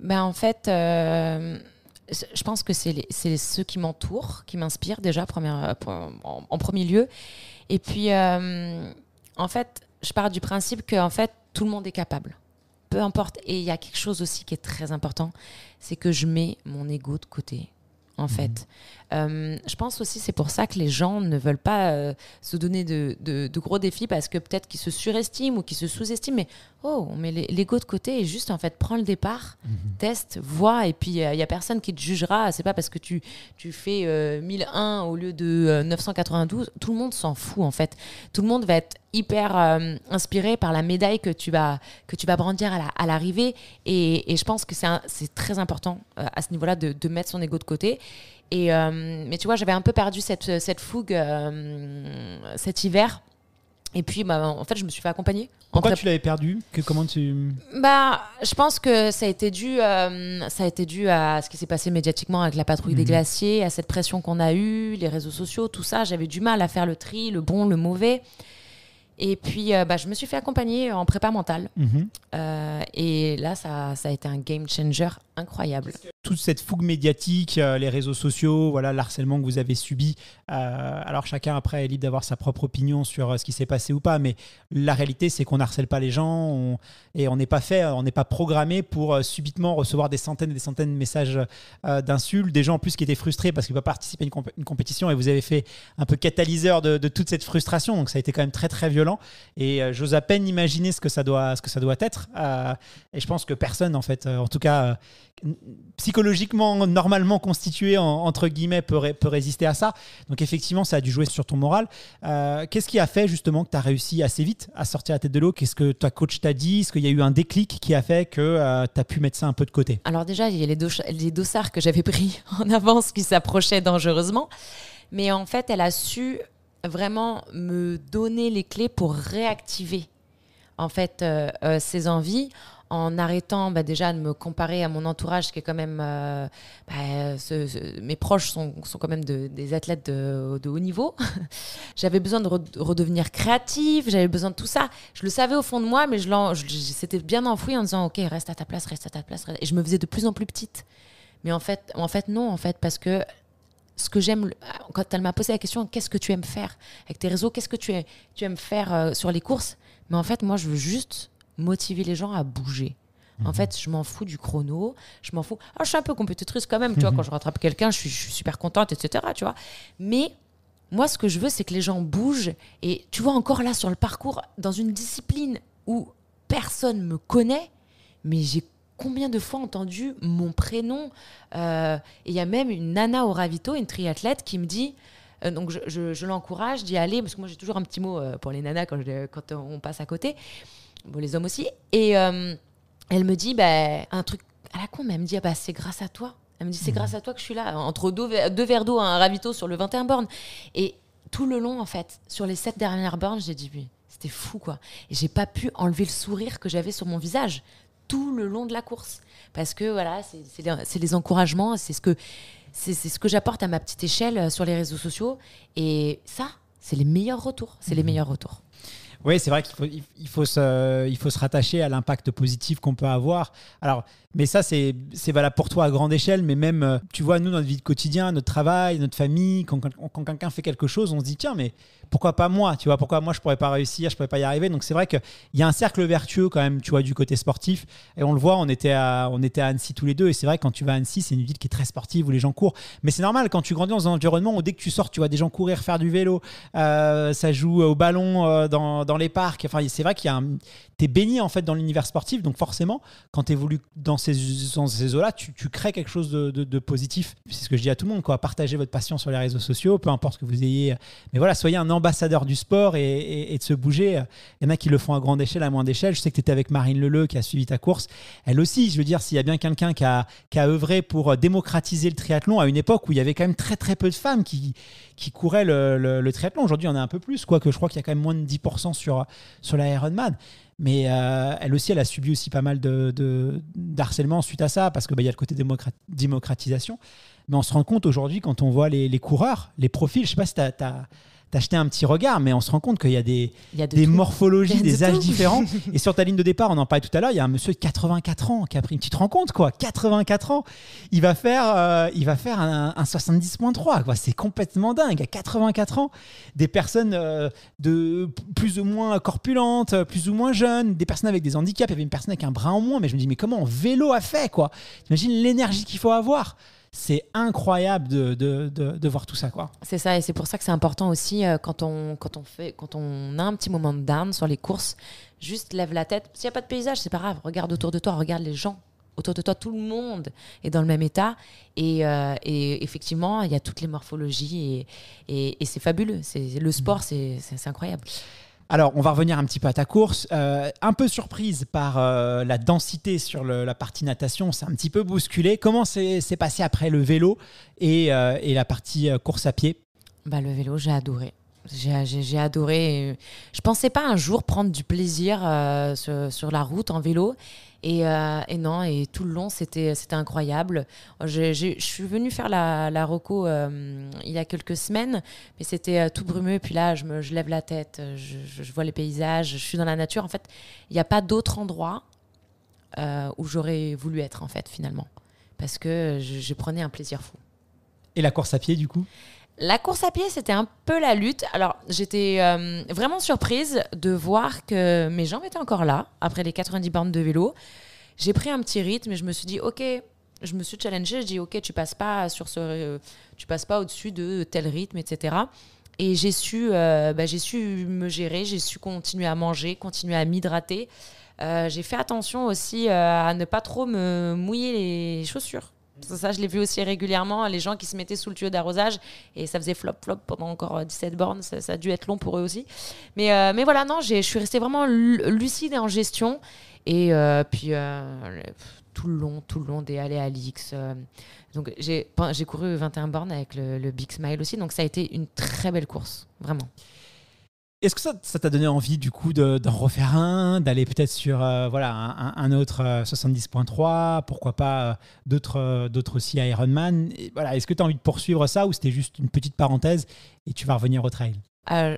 Ben en fait, euh, je pense que c'est ceux qui m'entourent qui m'inspirent déjà première, euh, en, premier lieu. Et puis en fait, je pars du principe que en fait tout le monde est capable. Peu importe. Et il y a quelque chose aussi qui est très important, c'est que je mets mon ego de côté en mhm. fait. Euh, je pense aussi c'est pour ça que les gens ne veulent pas euh, se donner de, gros défis parce que peut-être qu'ils se surestiment ou qu'ils se sous-estiment. Mais oh, on met l'ego de côté et juste en fait prends le départ, mhm. teste, vois et puis il euh, n'y a personne qui te jugera. C'est pas parce que tu, fais 1001 au lieu de 992, tout le monde s'en fout en fait. Tout le monde va être hyper inspiré par la médaille que tu vas, que tu vas brandir à l'arrivée. et, je pense que c'est très important à ce niveau-là de, de, mettre son ego de côté. Et, euh, mais tu vois, j'avais un peu perdu cette, cette fougue euh, cet hiver. Et puis, bah, en fait, je me suis fait accompagner. Pourquoi quoi tu l'avais perdu que, Comment tu Bah, je pense que ça a été dû, euh, ça a été dû à ce qui s'est passé médiatiquement avec la patrouille des mhm. glaciers, à cette pression qu'on a eue, les réseaux sociaux, tout ça. J'avais du mal à faire le tri, le bon, le mauvais. Et puis, bah, je me suis fait accompagner en prépa mentale. Mhm. et là, ça, ça, a été un game changer incroyable. Toute cette fougue médiatique, euh, les réseaux sociaux, voilà l'harcèlement que vous avez subi. Euh, alors chacun après est libre d'avoir sa propre opinion sur euh, ce qui s'est passé ou pas, mais la réalité c'est qu'on harcèle pas les gens et on n'est pas fait, on n'est pas programmé pour subitement recevoir des centaines et des centaines de messages d'insultes, des gens en plus qui étaient frustrés parce qu'ils ne peuvent pas participer à une, compétition et vous avez fait un peu catalyseur de, toute cette frustration, donc ça a été quand même très très violent et j'ose à peine imaginer ce que ça doit, ce que ça doit être et je pense que personne en fait, en tout cas psychologiquement normalement constitué entre guillemets peut, résister à ça. Donc effectivement, ça a dû jouer sur ton moral. Euh, qu'est-ce qui a fait justement que tu as réussi assez vite à sortir la tête de l'eau Qu'est-ce que ta coach t'a dit Est-ce qu'il y a eu un déclic qui a fait que euh, tu as pu mettre ça un peu de côté Alors déjà, il y a les, dossards que j'avais pris en avance qui s'approchaient dangereusement. Mais en fait, elle a su vraiment me donner les clés pour réactiver en fait euh, ses envies en arrêtant bah, déjà de me comparer à mon entourage, qui est quand même. Euh, bah, mes proches sont, quand même des athlètes de, haut niveau. j'avais besoin de redevenir créative, j'avais besoin de tout ça. Je le savais au fond de moi, mais je, c'était bien enfoui en disant Ok, reste à ta place, reste à ta place. Et je me faisais de plus en plus petite. Mais en fait, en fait non, en fait, parce que ce que j'aime, quand elle m'a posé la question, qu'est-ce que tu aimes faire avec tes réseaux, qu'est-ce que tu, aimes, faire euh, sur les courses Mais en fait, moi, je veux juste motiver les gens à bouger. En mhm. fait, je m'en fous du chrono, je m'en fous. Ah, je suis un peu compétitrice quand même, tu vois, mhm. quand je rattrape quelqu'un, je suis, super contente, etc. Tu vois. Mais moi, ce que je veux, c'est que les gens bougent. Et tu vois, encore là, sur le parcours, dans une discipline où personne me connaît, mais j'ai combien de fois entendu mon prénom. Euh, il y a même une nana au ravito, une triathlète, qui me dit euh, donc je, je, l'encourage d'y aller, parce que moi j'ai toujours un petit mot euh, pour les nanas quand, je, quand on passe à côté les hommes aussi. Et euh, elle me dit, bah, un truc à la con, mais elle me dit, ah bah, c'est grâce à toi. Elle me dit, c'est hmm. grâce à toi que je suis là, entre deux, deux verres d'eau, un ravito sur le 21 bornes. Et tout le long, en fait, sur les sept dernières bornes, j'ai dit, oui, c'était fou, quoi. Et j'ai pas pu enlever le sourire que j'avais sur mon visage tout le long de la course. Parce que, voilà, c'est les, encouragements, c'est ce que, c'est ce que j'apporte à ma petite échelle euh, sur les réseaux sociaux. Et ça, c'est les meilleurs retours. C'est les hmm. meilleurs retours. Oui, c'est vrai qu'il faut, il faut, se, il faut se rattacher à l'impact positif qu'on peut avoir. Alors, mais ça, c'est valable pour toi à grande échelle, mais même, euh, tu vois, nous, notre vie de quotidien, notre travail, notre famille, quand, quand, quelqu'un fait quelque chose, on se dit, tiens, mais pourquoi pas moi Tu vois, pourquoi moi, je pourrais pas réussir, je pourrais pas y arriver Donc, c'est vrai qu'il y a un cercle vertueux quand même, tu vois, du côté sportif. Et on le voit, on était à, on était à Annecy tous les deux. Et c'est vrai, quand tu vas à Annecy, c'est une ville qui est très sportive où les gens courent. Mais c'est normal, quand tu grandis dans un environnement où dès que tu sors, tu vois des gens courir, faire du vélo, euh, ça joue euh, au ballon dans, dans, les parcs. Enfin, c'est vrai qu'il y a un... es baigné en fait dans l'univers sportif. Donc, forcément, quand tu évolues dans ces, dans ces eaux-là, tu, crées quelque chose de, positif. C'est ce que je dis à tout le monde, quoi. Partagez votre passion sur les réseaux sociaux, peu importe ce que vous ayez. Euh, mais voilà, soyez un ambassadeur du sport et, de se bouger. Il y en a qui le font à grande échelle, à moindre échelle. Je sais que tu étais avec Marine Leleu qui a suivi ta course. Elle aussi, je veux dire, s'il y a bien quelqu'un qui a, œuvré pour euh, démocratiser le triathlon à une époque où il y avait quand même très très peu de femmes qui, qui couraient le, le, Aujourd'hui, triathlon. Aujourd'hui, on a un peu plus, quoique je crois qu'il y a quand même moins de 10% sur, sur la Ironman. Mais euh, elle aussi, elle a subi aussi pas mal de, d'harcèlement suite à ça, parce qu'il bah, y a le côté démocratisation. Mais on se rend compte aujourd'hui, quand on voit les, coureurs, les profils, je sais pas si tu acheter un petit regard, mais on se rend compte qu'il y a des, morphologies, des âges différents. et sur ta ligne de départ, on en parlait tout à l'heure, il y a un monsieur de 84 ans qui a pris une petite rencontre, quoi. 84 ans, il va faire, euh, il va faire un, 70.3, quoi. C'est complètement dingue. À 84 ans, des personnes euh, de plus ou moins corpulentes, plus ou moins jeunes, des personnes avec des handicaps, il y avait une personne avec un bras en moins, mais je me dis, mais comment en vélo a fait, quoi Imagine l'énergie qu'il faut avoir c'est incroyable de, de, de, voir tout ça. quoi. C'est ça, et c'est pour ça que c'est important aussi euh, quand, on, quand, on fait, quand on a un petit moment de down sur les courses, juste lève la tête. S'il n'y a pas de paysage, c'est pas grave. Regarde autour de toi, regarde les gens autour de toi, tout le monde est dans le même état. Et, euh, et effectivement, il y a toutes les morphologies et, et, c'est fabuleux. C'est, le sport, mm. c'est incroyable. Alors, on va revenir un petit peu à ta course. Euh, un peu surprise par euh, la densité sur la partie natation, c'est un petit peu bousculé. Comment c'est passé après le vélo et, euh, la partie course à pied bah, Le vélo, j'ai adoré. J'ai adoré. Je pensais pas un jour prendre du plaisir sur la route en vélo. Et, euh, et, non, et tout le long, c'était incroyable. Je, suis venue faire la, la Rocco euh, il y a quelques semaines, mais c'était euh, tout brumeux. puis là, je, je lève la tête, je, vois les paysages, je suis dans la nature. En fait, il n'y a pas d'autre endroit où j'aurais voulu être, en fait, finalement. Parce que je, je prenais un plaisir fou. Et la course à pied, du coup la course à pied, c'était un peu la lutte. Alors, j'étais euh, vraiment surprise de voir que mes jambes étaient encore là après les 90 bornes de vélo. J'ai pris un petit rythme et je me suis dit, OK, je me suis challengée. Je dis, OK, tu passes pas sur ce, tu passes pas au-dessus de tel rythme, etc. Et j'ai su, euh, bah, j'ai su me gérer, j'ai su continuer à manger, continuer à m'hydrater. Euh, j'ai fait attention aussi à ne pas trop me mouiller les chaussures ça, je l'ai vu aussi régulièrement, hein, les gens qui se mettaient sous le tuyau d'arrosage et ça faisait flop-flop pendant encore 17 euh, bornes, ça, a dû être long pour eux aussi. Mais, euh, mais voilà, non, je suis restée vraiment lucide et en gestion. Et euh, puis, tout le long, tout le long des allées à l'X. donc, j'ai couru 21 bornes avec le Big Smile aussi, donc ça a été une très belle course, vraiment. Est-ce que ça, t'a donné envie du coup d'en de refaire un, d'aller peut-être sur euh, voilà un, autre 70.3, euh, pourquoi pas euh, d'autres d'autres aussi Ironman voilà, Est-ce que tu as envie de poursuivre ça ou c'était juste une petite parenthèse et tu vas revenir au trail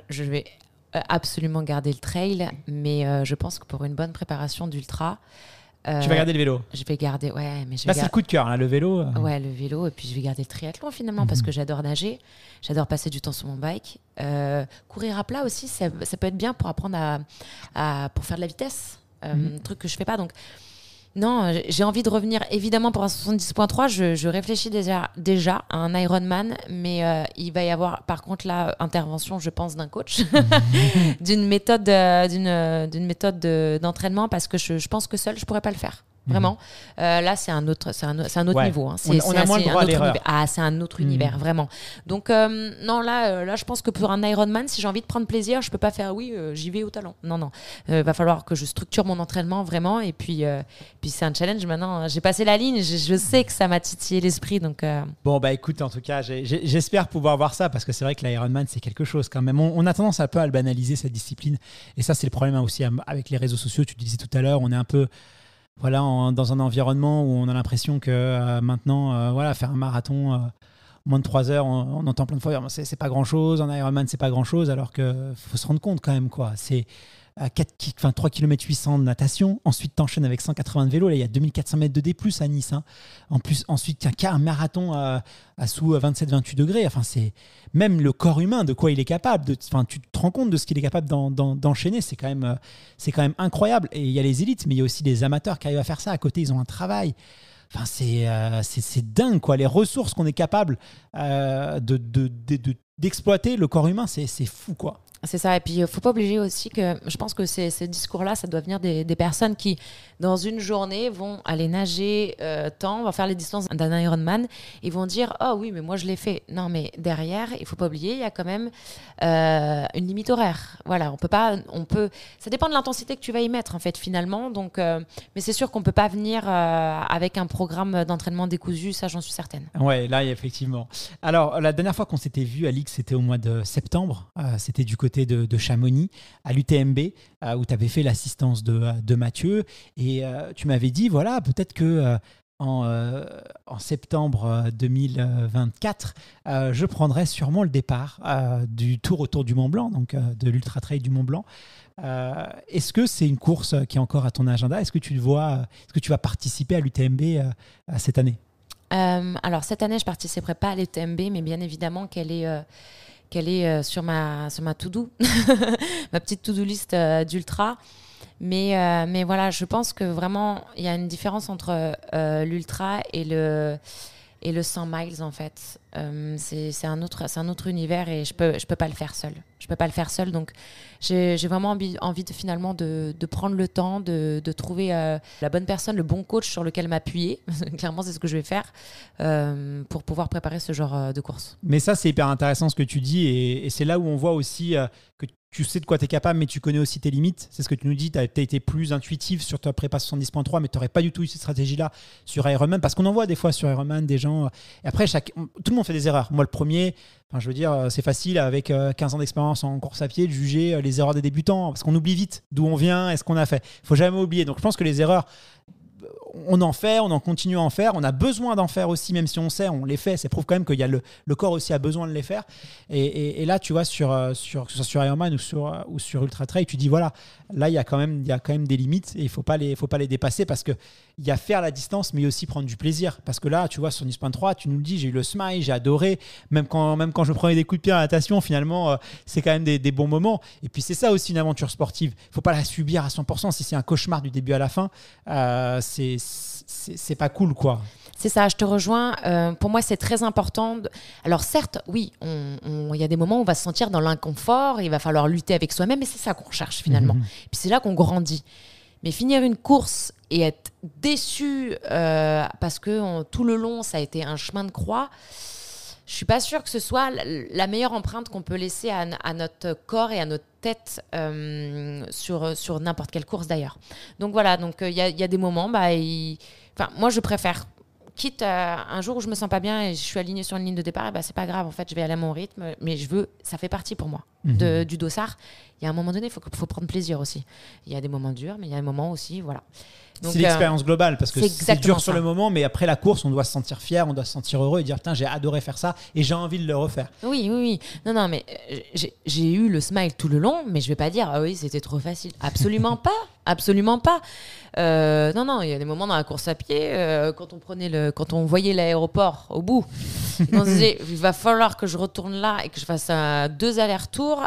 Je vais absolument garder le trail, mais je pense que pour une bonne préparation d'ultra, euh, tu vas garder le vélo Je vais garder, ouais. Mais je c'est le coup de cœur, hein, le vélo. Euh. Ouais, le vélo. Et puis, je vais garder le triathlon finalement, parce mhm. que j'adore nager. J'adore passer du temps sur mon bike. Euh, courir à plat aussi, ça, peut être bien pour apprendre à, pour faire de la vitesse. Euh, mhm. Truc que je fais pas. Donc, non, j'ai envie de revenir. Évidemment, pour un 70.3, je, je, réfléchis déjà, déjà à un Ironman, mais euh, il va y avoir, par contre, là, intervention, je pense, d'un coach, d'une méthode, euh, d'une, euh, d'une méthode d'entraînement, parce que je, je, pense que seul, je pourrais pas le faire. Mhm. Vraiment. Euh, là, c'est un autre, c'est un, un, autre niveau. Hein. On, a moins le droit à l'erreur. Ah, c'est un autre mhm. univers, vraiment. Donc, euh, non, là, euh, là, je pense que pour un Ironman, si j'ai envie de prendre plaisir, je peux pas faire oui, j'y vais au talent. Non, non. Il va falloir que je structure mon entraînement vraiment. Et puis, puis c'est un challenge maintenant. Hein. J'ai passé la ligne. Je, sais que ça m'a titillé l'esprit. Donc, Bon, bah écoute, en tout cas, j'espère pouvoir voir ça parce que c'est vrai que l'Ironman, c'est quelque chose quand même. On, a tendance un peu à le banaliser, cette discipline. Et ça, c'est le problème hein, aussi avec les réseaux sociaux. Tu disais tout à l'heure, on est un peu voilà, dans un environnement où on a l'impression que euh, maintenant, euh, voilà, faire un marathon euh, moins de 3 heures, on, entend plein de fois, c'est pas grand chose, en Ironman, c'est pas grand chose, alors que faut se rendre compte quand même, quoi. C'est à 4, enfin, 3 km 800 de natation. Ensuite, t'enchaînes avec 180 de vélo. Là, il y a 2400 mètres de D+, à Nice. Hein. En plus, ensuite, tu as un marathon à, à sous 27-28 degrés. Enfin, c'est même le corps humain, de quoi il est capable. De, enfin, tu te rends compte de ce qu'il est capable d'enchaîner. c'est quand, même, euh, quand même incroyable. Et il y a les élites, mais il y a aussi des amateurs qui arrivent à faire ça. À côté, ils ont un travail. Enfin, c'est euh, c'est dingue, quoi. Les ressources qu'on est capable euh, de, d'exploiter le corps humain, c'est fou quoi. C'est ça. Et puis, il euh, faut pas oublier aussi que je pense que ces, discours-là, ça doit venir des, personnes qui, dans une journée, vont aller nager euh, tant, vont faire les distances d'un Ironman et vont dire Oh oui, mais moi je l'ai fait. Non, mais derrière, il faut pas oublier, il y a quand même euh, une limite horaire. Voilà, on peut pas. On peut, ça dépend de l'intensité que tu vas y mettre, en fait, finalement. Donc, mais c'est sûr qu'on peut pas venir avec un programme d'entraînement décousu, ça, j'en suis certaine. Ouais, là, effectivement. Alors, la dernière fois qu'on s'était vu, Alix, c'était au mois de septembre. c'était du côté de, Chamonix, à l'UTMB, euh, où tu avais fait l'assistance de, Mathieu. Et euh, tu m'avais dit, voilà, peut-être que euh, en, septembre 2024, je prendrai sûrement le départ du tour autour du Mont Blanc, donc de l'Ultra Trail du Mont Blanc. est-ce que c'est une course qui est encore à ton agenda Est-ce que tu vois, est-ce que tu vas participer à l'UTMB cette année Alors cette année, je participerai pas à l'UTMB, mais bien évidemment qu'elle est qu'elle est euh, sur ma, to-do, ma petite to-do list euh, d'ultra. Mais, euh, mais voilà, je pense que vraiment, il y a une différence entre l'ultra et le, et le 100 miles en fait euh, c'est un autre c'est un autre univers et je peux je peux pas le faire seul je peux pas le faire seul donc j'ai vraiment envie, de finalement de, prendre le temps de, trouver euh, la bonne personne le bon coach sur lequel m'appuyer clairement c'est ce que je vais faire euh, pour pouvoir préparer ce genre de course mais ça c'est hyper intéressant ce que tu dis et, et c'est là où on voit aussi que tu sais de quoi tu es capable, mais tu connais aussi tes limites. C'est ce que tu nous dis. Tu as, été plus intuitif sur ta prépa 70.3, mais tu n'aurais pas du tout eu cette stratégie-là sur Ironman. Parce qu'on en voit des fois sur Ironman des gens. Euh, et après, chaque, tout le monde fait des erreurs. Moi, le premier, je veux dire, euh, c'est facile avec 15 euh, ans d'expérience en course à pied de juger les erreurs des débutants. Parce qu'on oublie vite d'où on vient et ce qu'on a fait. Il faut jamais oublier. Donc, je pense que les erreurs on en fait, on en continue à en faire, on a besoin d'en faire aussi, même si on sait, on les fait. Ça prouve quand même qu'il y le, corps aussi a besoin de les faire. Et, là, tu vois, sur, euh, sur, que ce soit sur Ironman ou sur, euh, ou sur Ultra Trail, tu dis voilà, là, il y a quand même, il y quand même des limites et il ne faut, pas les, faut pas les dépasser parce que il y a faire la distance, mais aussi prendre du plaisir. Parce que là, tu vois, sur Nice.3 tu nous le dis, j'ai eu le smile, j'ai adoré. Même quand, même quand je prenais des coups de pied à la natation, finalement, euh, c'est quand même des, bons moments. Et puis, c'est ça aussi une aventure sportive. Il faut pas la subir à 100%. Si c'est un cauchemar du début à la fin, euh, c'est pas cool, quoi. C'est ça, je te rejoins. Euh, pour moi, c'est très important. Alors, certes, oui, il y a des moments où on va se sentir dans l'inconfort, il va falloir lutter avec soi-même, et c'est ça qu'on recherche finalement. et mhm. Puis c'est là qu'on grandit. Mais finir une course et être déçu euh, parce que tout le long ça a été un chemin de croix, je suis pas sûre que ce soit la meilleure empreinte qu'on peut laisser à, notre corps et à notre tête euh, sur, sur n'importe quelle course d'ailleurs. Donc voilà, donc euh, il y, a, des moments, bah, enfin, moi je préfère quitte un jour où je me sens pas bien et je suis alignée sur une ligne de départ, bah, c'est pas grave, en fait, je vais aller à mon rythme, mais je veux, ça fait partie pour moi mhm. du dossard. Il y a un moment donné, il faut, faut prendre plaisir aussi. Il y a des moments durs, mais il y a des moments aussi, voilà. C'est euh, l'expérience globale parce que c'est dur sur le moment, mais après la course, on doit se sentir fier, on doit se sentir heureux et dire putain, j'ai adoré faire ça et j'ai envie de le refaire. Oui, oui, oui. Non, non, mais euh, j'ai eu le smile tout le long, mais je vais pas dire ah oui, c'était trop facile. Absolument pas, absolument pas. Euh, non, non, il y a des moments dans la course à pied quand on prenait le, quand on voyait l'aéroport au bout, on se disait il va falloir que je retourne là et que je fasse un, deux allers-retours.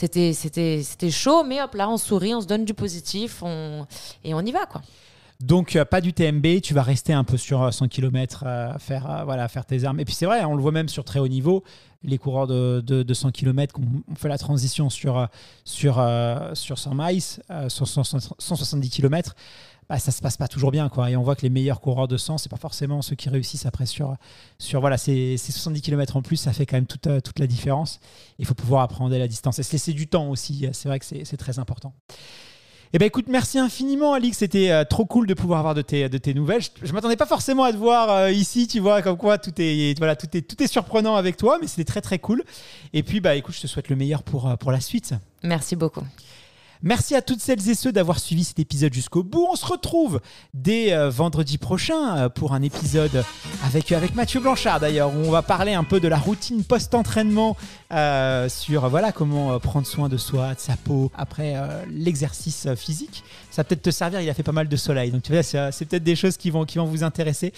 C'était, chaud, mais hop, là, on sourit, on se donne du positif on... et on y va, quoi. Donc euh, pas du TMB, tu vas rester un peu sur 100 euh, km, euh, faire, voilà, faire tes armes. Et puis c'est vrai, on le voit même sur très haut niveau, les coureurs de, 100 km, on, fait la transition sur, sur, sur 100 miles, sur 170 km bah, ça se passe pas toujours bien. Quoi. Et on voit que les meilleurs coureurs de 100, c'est pas forcément ceux qui réussissent après sur, sur voilà, ces, 70 km en plus, ça fait quand même toute, la différence. Il faut pouvoir appréhender la distance et se laisser du temps aussi. C'est vrai que c'est très important. Eh ben écoute, merci infiniment Alix, c'était euh, trop cool de pouvoir avoir de tes, de tes nouvelles. Je, ne m'attendais pas forcément à te voir euh, ici, tu vois, comme quoi tout est voilà, tout est tout est surprenant avec toi, mais c'était très très cool. Et puis bah écoute, je te souhaite le meilleur pour euh, pour la suite. Merci beaucoup. Merci à toutes celles et ceux d'avoir suivi cet épisode jusqu'au bout. On se retrouve dès euh, vendredi prochain euh, pour un épisode avec, euh, avec Mathieu Blanchard d'ailleurs, où on va parler un peu de la routine post-entraînement sur voilà comment prendre soin de soi, de sa peau après l'exercice physique. Ça va peut-être te servir, il a fait pas mal de soleil. Donc tu vois, c'est peut-être des choses qui vont, qui vont vous intéresser.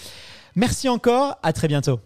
Merci encore, à très bientôt.